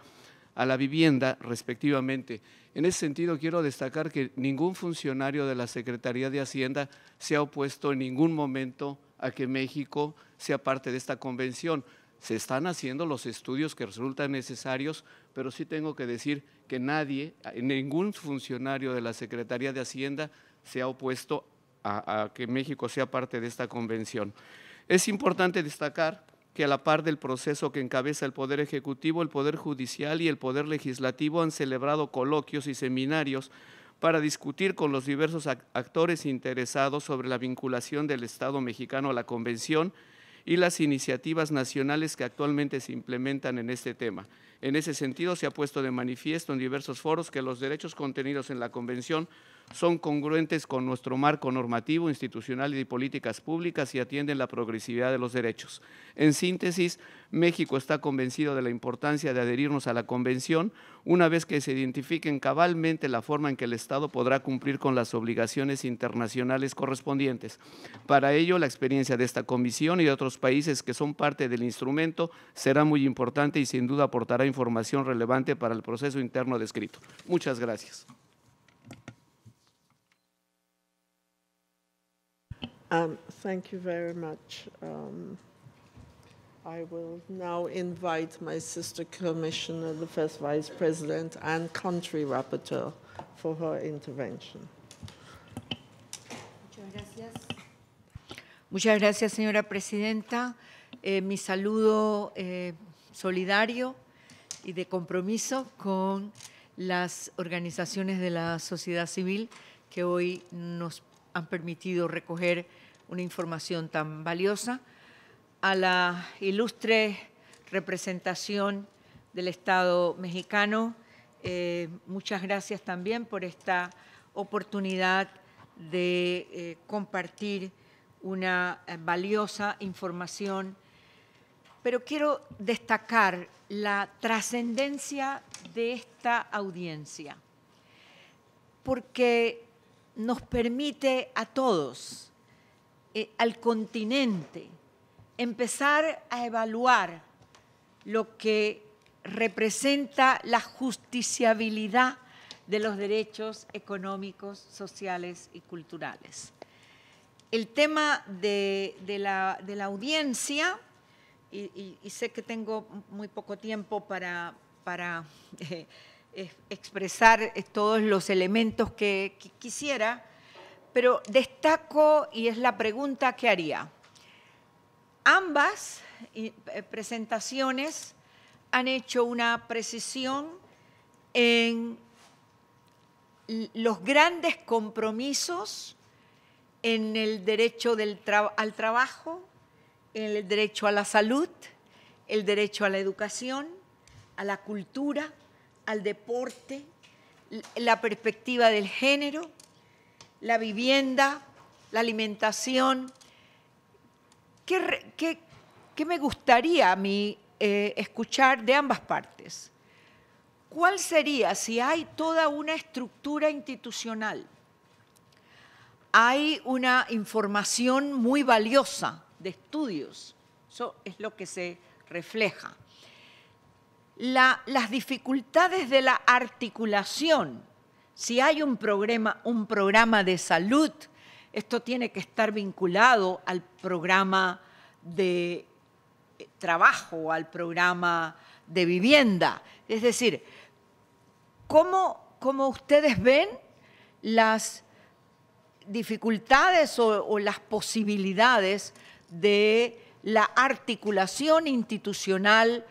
a la vivienda, respectivamente. En ese sentido, quiero destacar que ningún funcionario de la Secretaría de Hacienda se ha opuesto en ningún momento a que México sea parte de esta convención se están haciendo los estudios que resultan necesarios, pero sí tengo que decir que nadie, ningún funcionario de la Secretaría de Hacienda se ha opuesto a, que México sea parte de esta convención. Es importante destacar que a la par del proceso que encabeza el Poder Ejecutivo, el Poder Judicial y el Poder Legislativo han celebrado coloquios y seminarios para discutir con los diversos actores interesados sobre la vinculación del Estado mexicano a la Convención y las iniciativas nacionales que actualmente se implementan en este tema. En ese sentido, se ha puesto de manifiesto en diversos foros que los derechos contenidos en la Convención son congruentes con nuestro marco normativo, institucional y de políticas públicas y atienden la progresividad de los derechos. En síntesis, México está convencido de la importancia de adherirnos a la Convención una vez que se identifiquen cabalmente la forma en que el Estado podrá cumplir con las obligaciones internacionales correspondientes. Para ello, la experiencia de esta Comisión y de otros países que son parte del instrumento será muy importante y sin duda aportará información relevante para el proceso interno descrito. Muchas gracias. Um, thank you very much. Um, I will now invite my sister commissioner, the first vice president and country rapporteur for her intervention. Muchas gracias. Muchas gracias, señora presidenta. Eh, mi saludo eh, solidario y de compromiso con las organizaciones de la sociedad civil que hoy nos han permitido recoger una información tan valiosa, a la ilustre representación del Estado mexicano. Eh, muchas gracias también por esta oportunidad de eh, compartir una eh, valiosa información, pero quiero destacar la trascendencia de esta audiencia, porque nos permite a todos, eh, al continente, empezar a evaluar lo que representa la justiciabilidad de los derechos económicos, sociales y culturales. El tema de, la, audiencia, y, sé que tengo muy poco tiempo para, para *laughs* eh, expresar eh, todos los elementos que, quisiera, pero destaco, y es la pregunta que haría, ambas eh, presentaciones han hecho una precisión en los grandes compromisos en el derecho al trabajo, en el derecho a la salud, el derecho a la educación, a la cultura, al deporte, la perspectiva del género, la vivienda, la alimentación. ¿Qué, me gustaría a mí eh, escuchar de ambas partes? ¿Cuál sería si hay toda una estructura institucional? Hay una información muy valiosa de estudios, eso es lo que se refleja las dificultades de la articulación. Si hay un programa, un programa de salud, esto tiene que estar vinculado al programa de eh, trabajo, al programa de vivienda. Es decir, ¿cómo, ustedes ven las dificultades o las posibilidades de la articulación institucional?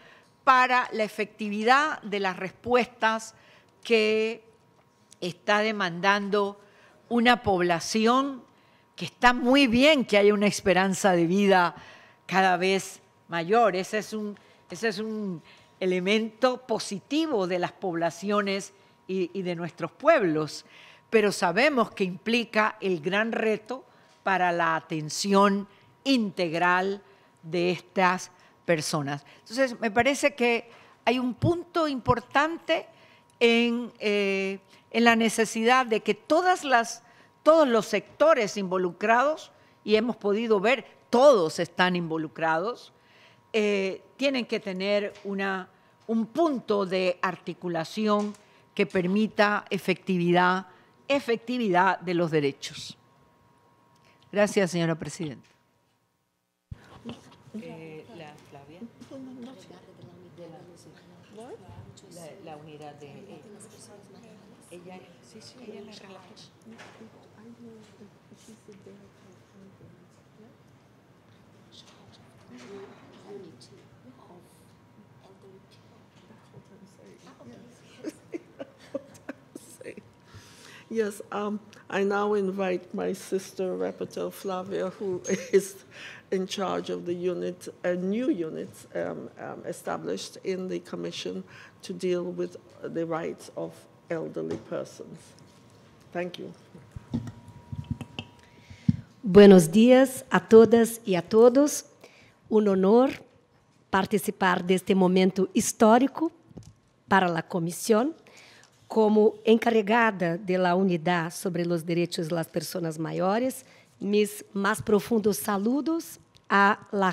para la efectividad de las respuestas que está demandando una población que está muy bien que haya una esperanza de vida cada vez mayor. Ese es un, ese es un elemento positivo de las poblaciones y, y de nuestros pueblos, pero sabemos que implica el gran reto para la atención integral de estas personas. Entonces, me parece que hay un punto importante eh, en, la necesidad de que todas las, todos los sectores involucrados, y hemos podido ver, todos están involucrados, eh, tienen que tener una, un punto de articulación que permita efectividad, efectividad de los derechos. Gracias, señora presidenta. Eh, Yes, um, I now invite my sister, Rapporteur Flavia, who *laughs* is in charge of the unit, a new unit um, um, established in the commission to deal with the rights of elderly persons. Thank you. Buenos dias a todas e a todos. Um honor participar deste momento histórico para a Comissão como encarregada da unidade sobre os direitos das pessoas personas mis mais profundos saludos a la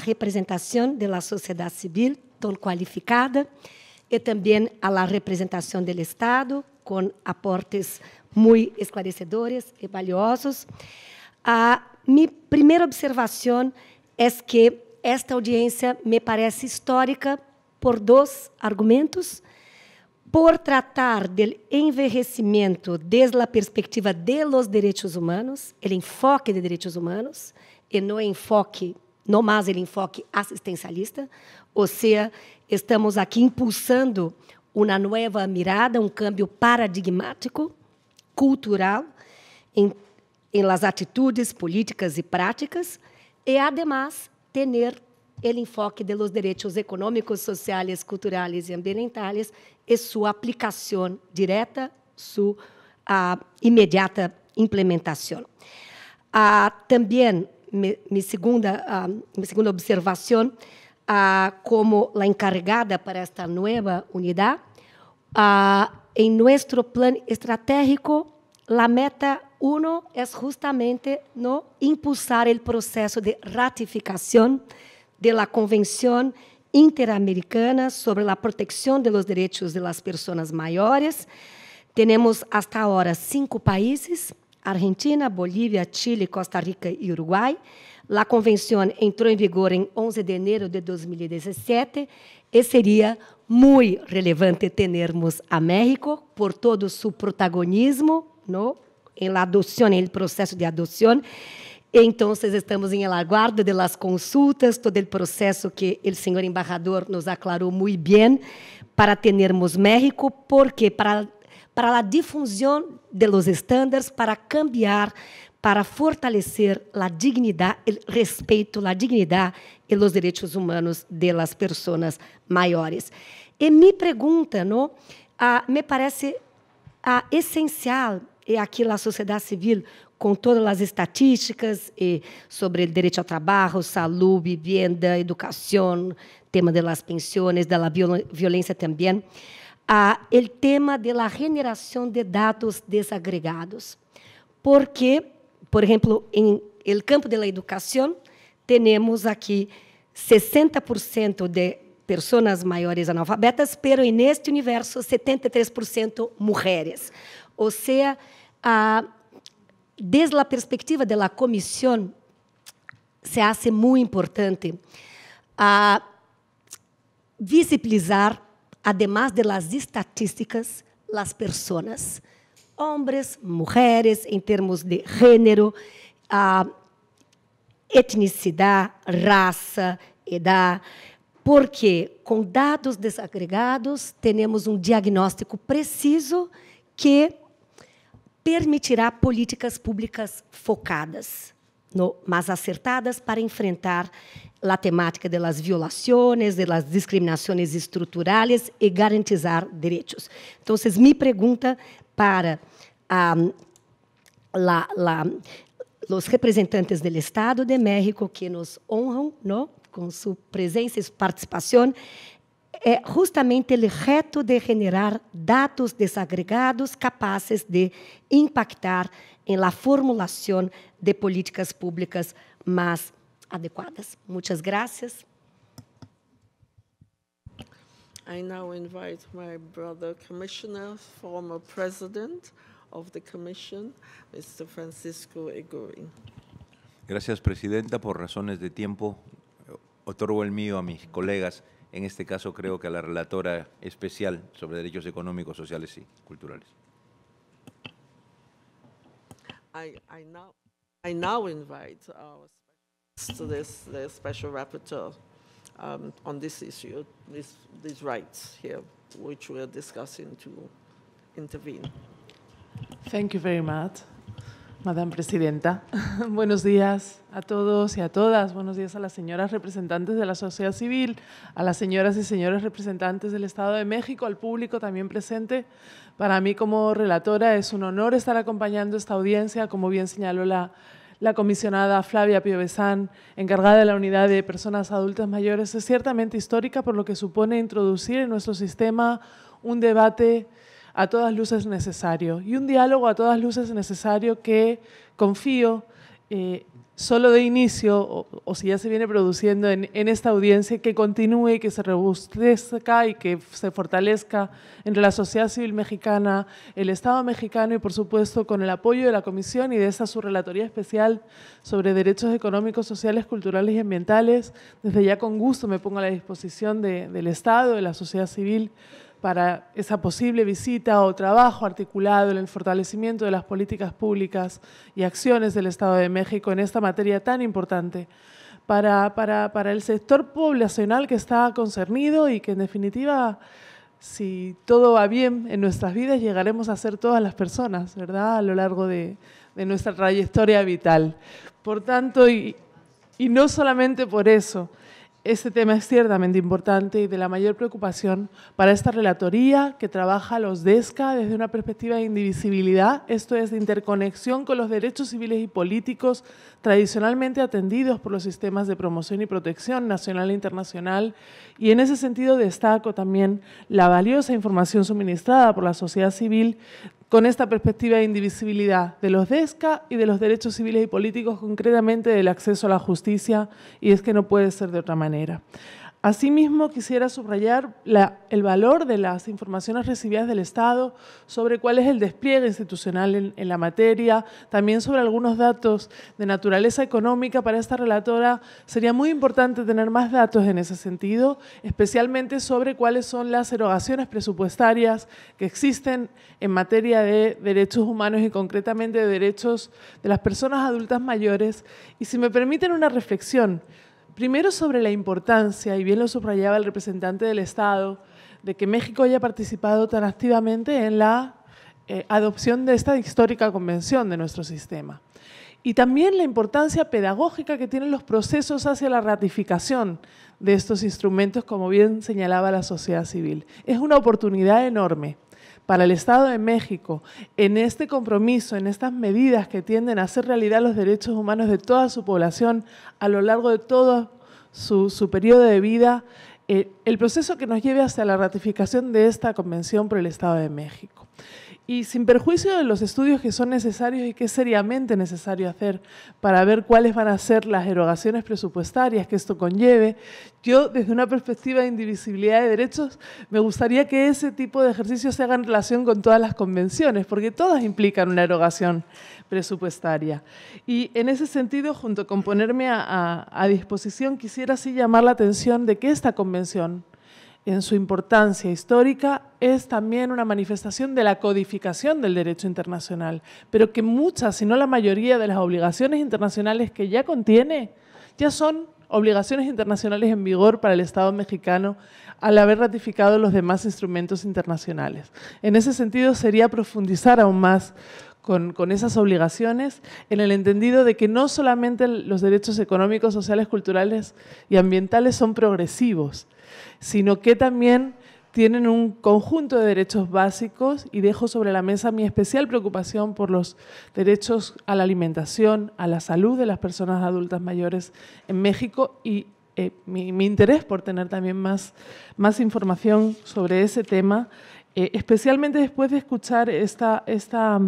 da sociedade civil tão qualificada, e também a la do Estado, com aportes muito esclarecedores e valiosos. A minha primeira observação é que esta audiência me parece histórica por dois argumentos. Por tratar do envelhecimento desde a perspectiva de los derechos humanos, o enfoque de direitos humanos, e não enfoque, no mais o enfoque assistencialista, ou seja, estamos aqui impulsando uma nova mirada, um cambio paradigmático, cultural, em, em las atitudes políticas e práticas, e, además, ter o enfoque de los derechos econômicos, sociais, culturais e ambientais e sua aplicação direta, sua uh, imediata implementação. Uh, ah, também, minha segunda, uh, segunda observação, como a encargada para esta nova unidade, em nosso plano estratégico, a meta 1 é justamente no impulsar o processo de ratificação da Convenção Interamericana sobre a Proteção dos Direitos das personas Maiores. Temos hasta agora cinco países: Argentina, Bolívia, Chile, Costa Rica e Uruguai. La Convenção entrou em vigor em 11 de enero de 2017 e seria muito relevante termos a México por todo seu protagonismo ¿no? em la adopción, en de adoção. Então, estamos em el aguardo de consultas, todo o processo que o senhor embajador nos aclarou muito bem para termos México, porque para, para la difusión de los estándares, para cambiar para fortalecer a dignidade, o respeito à dignidade e os direitos humanos das pessoas maiores. E me pergunta, não? Ah, me parece ah, essencial e eh, aqui a sociedade civil com todas as estatísticas eh, sobre o direito ao trabalho, saúde, vivienda, educação, tema das pensões, da violência também, ah, o tema da generação de dados desagregados, porque por exemplo, em el campo de la educación tenemos aquí 60% de pessoas maiores analfabetas, pero neste universo 73% mulheres. Ou seja, ah, desde a perspectiva da comissão, se hace muito importante ah, visibilizar, además de las estatísticas, as pessoas homens, mulheres, em termos de gênero, etnicidade, raça, idade, porque com dados desagregados temos um diagnóstico preciso que permitirá políticas públicas focadas, no, mas acertadas para enfrentar a temática das violações, das discriminações estruturais e garantizar direitos. Então, vocês me perguntam para a, la, la, representantes do Estado de México que nos honram ¿no? com sua presença e sua participação é justamente o reto de generar dados desagregados capazes de impactar em la formulação de políticas públicas mais adequadas. Muitas graças. I now invite my brother commissioner, former president of the commission, Mr. Francisco Egorin. Gracias, presidenta. Por razones de tiempo, otorgo el mío a mis colegas. En este caso, creo que a la relatora especial sobre derechos económicos, sociales y culturales. I, I, now, I now invite our to this, the special rapporteur um, on this issue, this, these rights here, which are discussing to intervene. Thank you very much, Madam Presidenta. *laughs* Buenos días a todos y a todas. Buenos días a las señoras representantes de la sociedad civil, a las señoras y señores representantes del Estado de México, al público también presente. Para mí como relatora es un honor estar acompañando esta audiencia, como bien señaló la la comisionada Flavia Piovesan, encargada de la unidad de personas adultas mayores, es ciertamente histórica por lo que supone introducir en nuestro sistema un debate a todas luces necesario y un diálogo a todas luces necesario que confío eh, solo de inicio, o, si ya se viene produciendo en, esta audiencia, que continúe, y que se robustezca y que se fortalezca entre la sociedad civil mexicana, el Estado mexicano y, por supuesto, con el apoyo de la Comisión y de esa relatoría especial sobre derechos económicos, sociales, culturales y ambientales. Desde ya con gusto me pongo a la disposición del Estado, de la sociedad civil para esa posible visita o trabajo articulado en el fortalecimiento de las políticas públicas y acciones del Estado de México en esta materia tan importante para, el sector poblacional que está concernido y que en definitiva, si todo va bien en nuestras vidas, llegaremos a ser todas las personas, ¿verdad?, a lo largo de, nuestra trayectoria vital. Por tanto, y no solamente por eso, este tema es ciertamente importante y de la mayor preocupación para esta relatoría que trabaja los DESCA desde una perspectiva de indivisibilidad, esto es, de interconexión con los derechos civiles y políticos tradicionalmente atendidos por los sistemas de promoción y protección nacional e internacional. Y en ese sentido destaco también la valiosa información suministrada por la sociedad civil con esta perspectiva de indivisibilidad de los DESCA y de los derechos civiles y políticos, concretamente del acceso a la justicia, y es que no puede ser de otra manera. Asimismo, quisiera subrayar el valor de las informaciones recibidas del Estado sobre cuál es el despliegue institucional en, la materia, también sobre algunos datos de naturaleza económica. Para esta relatora sería muy importante tener más datos en ese sentido, especialmente sobre cuáles son las erogaciones presupuestarias que existen en materia de derechos humanos y concretamente de derechos de las personas adultas mayores. Y si me permiten una reflexión, Primero sobre la importancia, y bien lo subrayaba el representante del Estado, de que México haya participado tan activamente en la eh, adopción de esta histórica convención de nuestro sistema. Y también la importancia pedagógica que tienen los procesos hacia la ratificación de estos instrumentos, como bien señalaba la sociedad civil. Es una oportunidad enorme para el Estado de México en este compromiso, en estas medidas que tienden a hacer realidad los derechos humanos de toda su población a lo largo de todo su, su periodo de vida, eh, el proceso que nos lleve hacia la ratificación de esta Convención por el Estado de México y sin perjuicio de los estudios que son necesarios y que es seriamente necesario hacer para ver cuáles van a ser las erogaciones presupuestarias que esto conlleve, yo desde una perspectiva de indivisibilidad de derechos me gustaría que ese tipo de ejercicio se haga en relación con todas las convenciones, porque todas implican una erogación presupuestaria. Y en ese sentido, junto con ponerme a, a disposición, quisiera así llamar la atención de que esta convención en su importancia histórica es también una manifestación de la codificación del derecho internacional, pero que muchas, si no la mayoría de las obligaciones internacionales que ya contiene, ya son obligaciones internacionales en vigor para el Estado mexicano al haber ratificado los demás instrumentos internacionales. En ese sentido, sería profundizar aún más con, esas obligaciones en el entendido de que no solamente los derechos económicos, sociales, culturales y ambientales son progresivos, sino que también tienen un conjunto de derechos básicos y dejo sobre la mesa mi especial preocupación por los derechos a la alimentación, a la salud de las personas adultas mayores en México y eh, mi, interés por tener también más, más información sobre ese tema, eh, especialmente después de escuchar esta, esta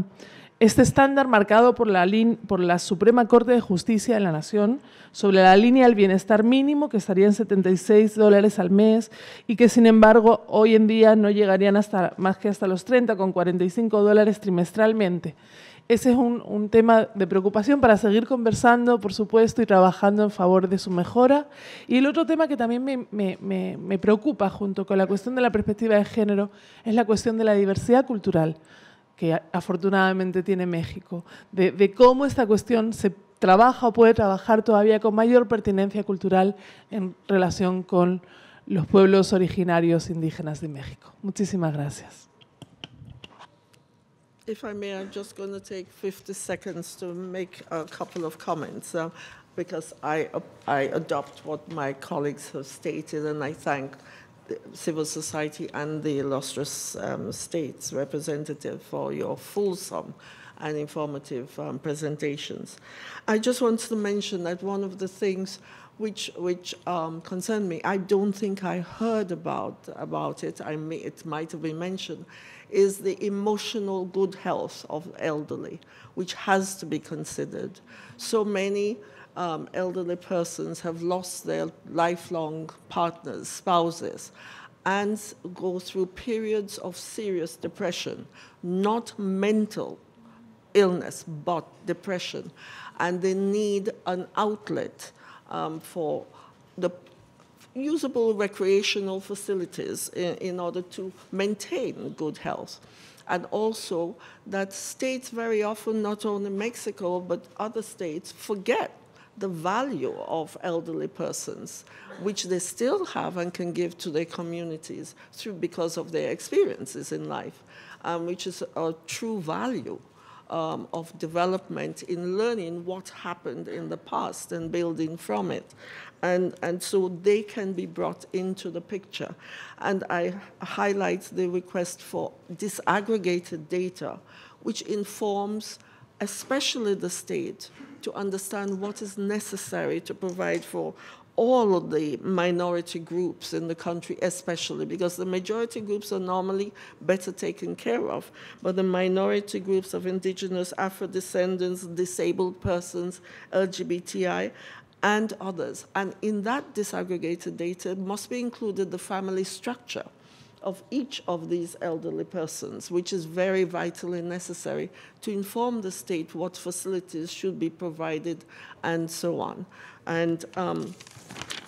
este estándar marcado por la, por la Suprema Corte de Justicia de la Nación sobre la línea del bienestar mínimo, que estaría en 76 dólares al mes y que sin embargo hoy en día no llegarían hasta, más que hasta los 30 con 45 dólares trimestralmente. Ese es un, tema de preocupación para seguir conversando, por supuesto, y trabajando en favor de su mejora. Y el otro tema que también me preocupa, junto con la cuestión de la perspectiva de género, es la cuestión de la diversidad cultural que afortunadamente tiene México, de, de cómo esta cuestión se trabaja o puede trabajar todavía con mayor pertinencia cultural en relación con los pueblos originarios indígenas de México. Muchísimas gracias. If I may, I'm just going to take 50 seconds to make a couple of comments uh, because I, uh, I adopt what my colleagues have stated and I thank civil society and the illustrious um, states representative for your fulsome and informative um, presentations. I just wanted to mention that one of the things which which um, concerned me, I don't think I heard about about it. I may, it might have been mentioned, is the emotional good health of elderly, which has to be considered. So many um, elderly persons have lost their lifelong partners, spouses, and go through periods of serious depression, not mental illness, but depression. And they need an outlet um, for the usable recreational facilities in, in, order to maintain good health. And also that states very often, not only Mexico, but other states forget the value of elderly persons, which they still have and can give to their communities through because of their experiences in life, um, which is a true value um, of development in learning what happened in the past and building from it. And, and so they can be brought into the picture. And I highlight the request for disaggregated data, which informs especially the state to understand what is necessary to provide for all of the minority groups in the country, especially because the majority groups are normally better taken care of, but the minority groups of indigenous, Afro descendants, disabled persons, LGBTI, and others. And in that disaggregated data must be included the family structure of each of these elderly persons, which is very vitally necessary to inform the state what facilities should be provided and so on. And um,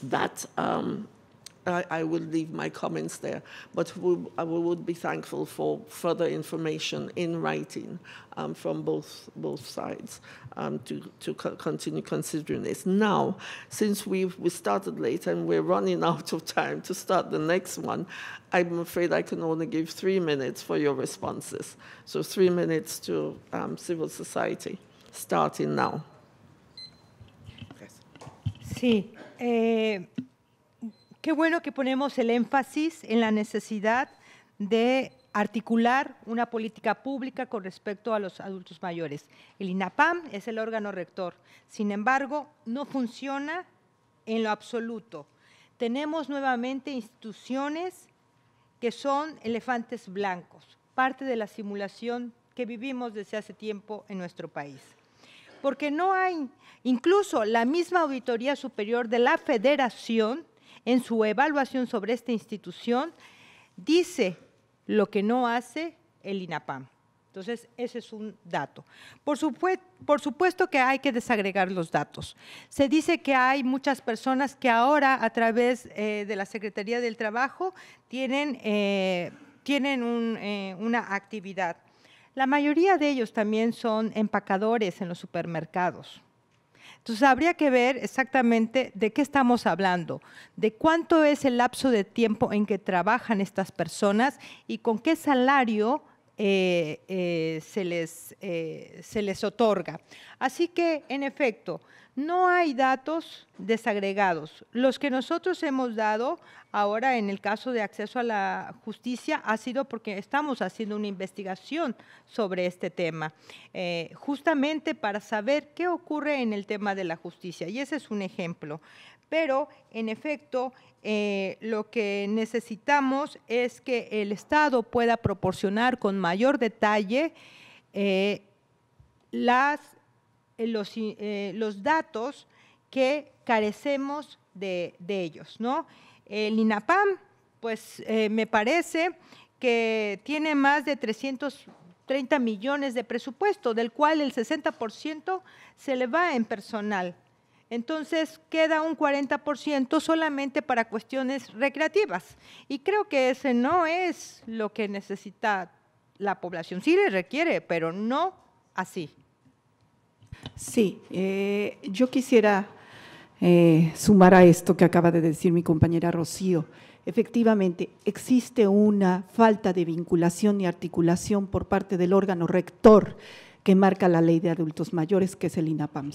that um, I, I will leave my comments there. But we, would be thankful for further information in writing um, from both both sides um, to to co continue considering this. Now, since we've we started late and we're running *laughs* out of time to start the next one, I'm afraid I can only give three minutes for your responses. So three minutes to um, civil society, starting now. Yes. Sí. Eh... Qué bueno que ponemos el énfasis en la necesidad de articular una política pública con respecto a los adultos mayores. El INAPAM es el órgano rector, sin embargo, no funciona en lo absoluto. Tenemos nuevamente instituciones que son elefantes blancos, parte de la simulación que vivimos desde hace tiempo en nuestro país. Porque no hay, incluso la misma Auditoría Superior de la Federación en su evaluación sobre esta institución dice lo que no hace el INAPAM. Entonces, ese es un dato. Por, supuesto, que hay que desagregar los datos. Se dice que hay muchas personas que ahora, a través eh, de la Secretaría del Trabajo, tienen, eh, tienen eh, una actividad. La mayoría de ellos también son empacadores en los supermercados. Entonces habría que ver exactamente de qué estamos hablando, de cuánto es el lapso de tiempo en que trabajan estas personas y con qué salario eh, eh, se, les, eh, se les otorga. Así que, en efecto, no hay datos desagregados. Los que nosotros hemos dado ahora en el caso de acceso a la justicia ha sido porque estamos haciendo una investigación sobre este tema, justamente para saber qué ocurre en el tema de la justicia. Y ese es un ejemplo pero en efecto eh, lo que necesitamos es que el Estado pueda proporcionar con mayor detalle eh, eh, los, datos que carecemos de, ellos. El INAPAM, pues me parece que tiene más de 330 millones de presupuesto, del cual el 60% se le va en personal. Entonces queda un 40% solamente para cuestiones recreativas. Y creo que ese no es lo que necesita la población. Sí le requiere, pero no así. Sí, eh, yo quisiera eh, sumar a esto que acaba de decir mi compañera Rocío. Efectivamente, existe una falta de vinculación y articulación por parte del órgano rector que marca la ley de adultos mayores, que es el INAPAM,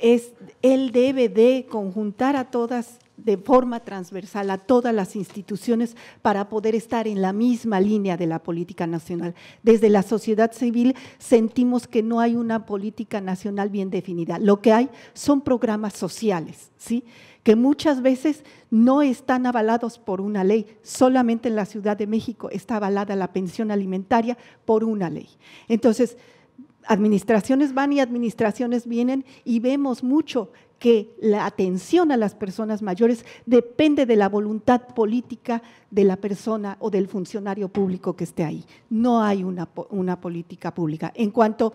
Es, él debe de conjuntar a todas de forma transversal a todas las instituciones para poder estar en la misma línea de la política nacional. Desde la sociedad civil sentimos que no hay una política nacional bien definida. Lo que hay son programas sociales, ¿sí? que muchas veces no están avalados por una ley. Solamente en la Ciudad de México está avalada la pensión alimentaria por una ley. Entonces, administraciones van y administraciones vienen y vemos mucho que la atención a las personas mayores depende de la voluntad política de la persona o del funcionario público que esté ahí. No hay una, una política pública. En cuanto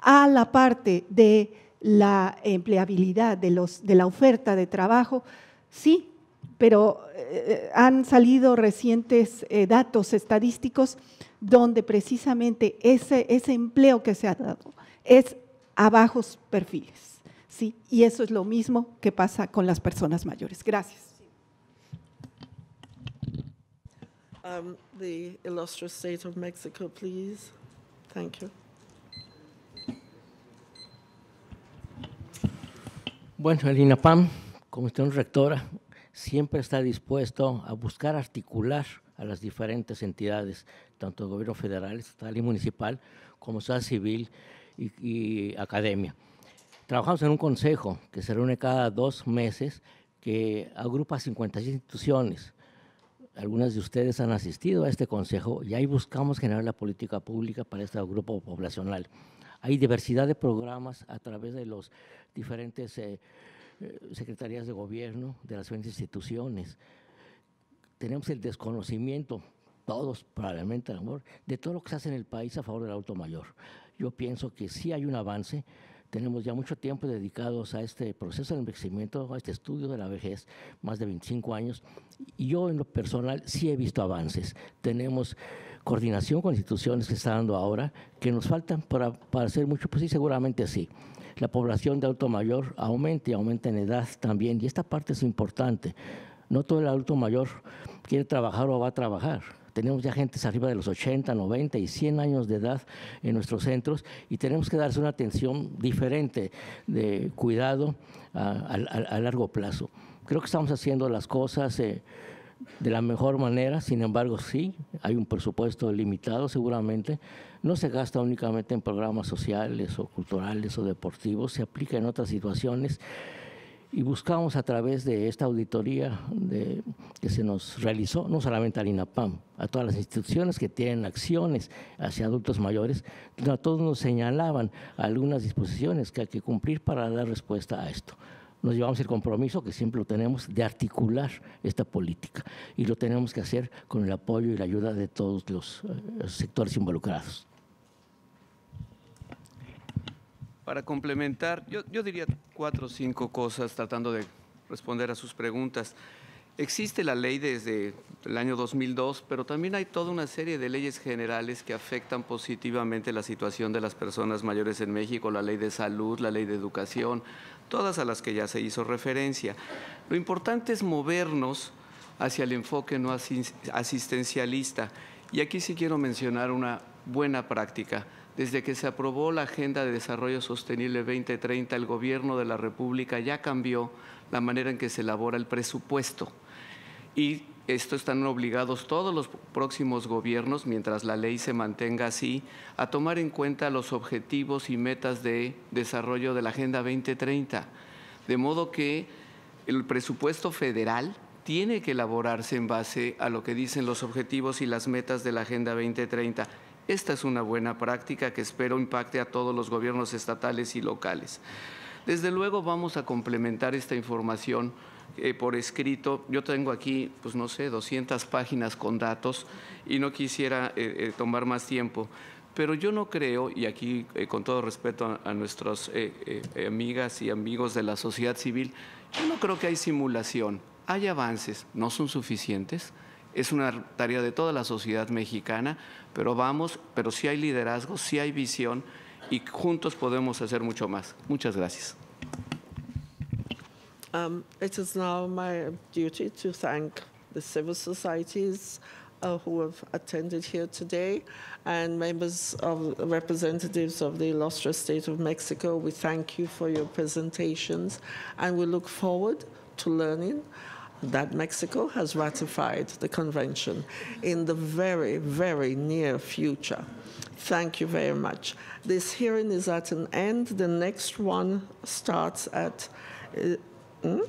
a la parte de la empleabilidad, de, los, de la oferta de trabajo, sí, pero eh, eh, han salido recientes eh, datos estadísticos donde precisamente ese, ese empleo que se ha dado es a bajos perfiles. ¿sí? Y eso es lo mismo que pasa con las personas mayores. Gracias. Um, the Bueno, el pam como usted rectora, siempre está dispuesto a buscar articular a las diferentes entidades, tanto del gobierno federal, estatal y municipal, como sociedad civil y, academia. Trabajamos en un consejo que se reúne cada dos meses, que agrupa 56 instituciones. Algunas de ustedes han asistido a este consejo y ahí buscamos generar la política pública para este grupo poblacional. Hay diversidad de programas a través de las diferentes eh, eh, secretarías de gobierno, de las diferentes instituciones tenemos el desconocimiento, todos probablemente, amor, de todo lo que se hace en el país a favor del adulto mayor. Yo pienso que sí hay un avance. Tenemos ya mucho tiempo dedicados a este proceso de envejecimiento, a este estudio de la vejez, más de 25 años. Y yo en lo personal sí he visto avances. Tenemos coordinación con instituciones que se está dando ahora, que nos faltan para, para hacer mucho, pues sí, seguramente sí la población de adulto mayor aumenta y aumenta en edad también. Y esta parte es importante. No todo el adulto mayor quiere trabajar o va a trabajar. Tenemos ya gente arriba de los 80, 90 y 100 años de edad en nuestros centros y tenemos que darse una atención diferente de cuidado a, largo plazo. Creo que estamos haciendo las cosas eh, de la mejor manera, sin embargo sí, hay un presupuesto limitado seguramente, no se gasta únicamente en programas sociales o culturales o deportivos, se aplica en otras situaciones y buscamos a través de esta auditoría que se nos realizó, no solamente al INAPAM, a todas las instituciones que tienen acciones hacia adultos mayores, a todos nos señalaban algunas disposiciones que hay que cumplir para dar respuesta a esto. Nos llevamos el compromiso, que siempre lo tenemos, de articular esta política y lo tenemos que hacer con el apoyo y la ayuda de todos los eh, sectores involucrados. para complementar, yo, diría cuatro o cinco cosas tratando de responder a sus preguntas. Existe la ley desde el año 2002, pero también hay toda una serie de leyes generales que afectan positivamente la situación de las personas mayores en México, la ley de salud, la ley de educación, todas a las que ya se hizo referencia. Lo importante es movernos hacia el enfoque no asistencialista. Y aquí sí quiero mencionar una buena práctica. Desde que se aprobó la Agenda de Desarrollo Sostenible 2030, el Gobierno de la República ya cambió la manera en que se elabora el presupuesto. Y esto están obligados todos los próximos gobiernos, mientras la ley se mantenga así, a tomar en cuenta los objetivos y metas de desarrollo de la Agenda 2030. De modo que el presupuesto federal tiene que elaborarse en base a lo que dicen los objetivos y las metas de la Agenda 2030 esta es una buena práctica que espero impacte a todos los gobiernos estatales y locales. Desde luego vamos a complementar esta información eh, por escrito. Yo tengo aquí, pues no sé, 200 páginas con datos y no quisiera eh, eh, tomar más tiempo. Pero yo no creo, y aquí con todo respeto a, a nuestras amigas y amigos de la sociedad civil, yo no creo que hay simulación. Hay avances, no son suficientes. es una tarea de toda la sociedad mexicana, pero vamos, pero sí hay liderazgo, sí hay visión y juntos podemos hacer mucho más. Muchas gracias. Um, it is now my duty to thank the civil societies uh, who have attended here today and members of representatives of the illustrious state of Mexico. We thank you for your presentations and we look forward to learning that Mexico has ratified the convention in the very, very near future. Thank you very much. This hearing is at an end. The next one starts at uh, hmm?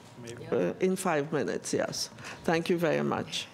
five, uh, in five minutes, yes. Thank you very much.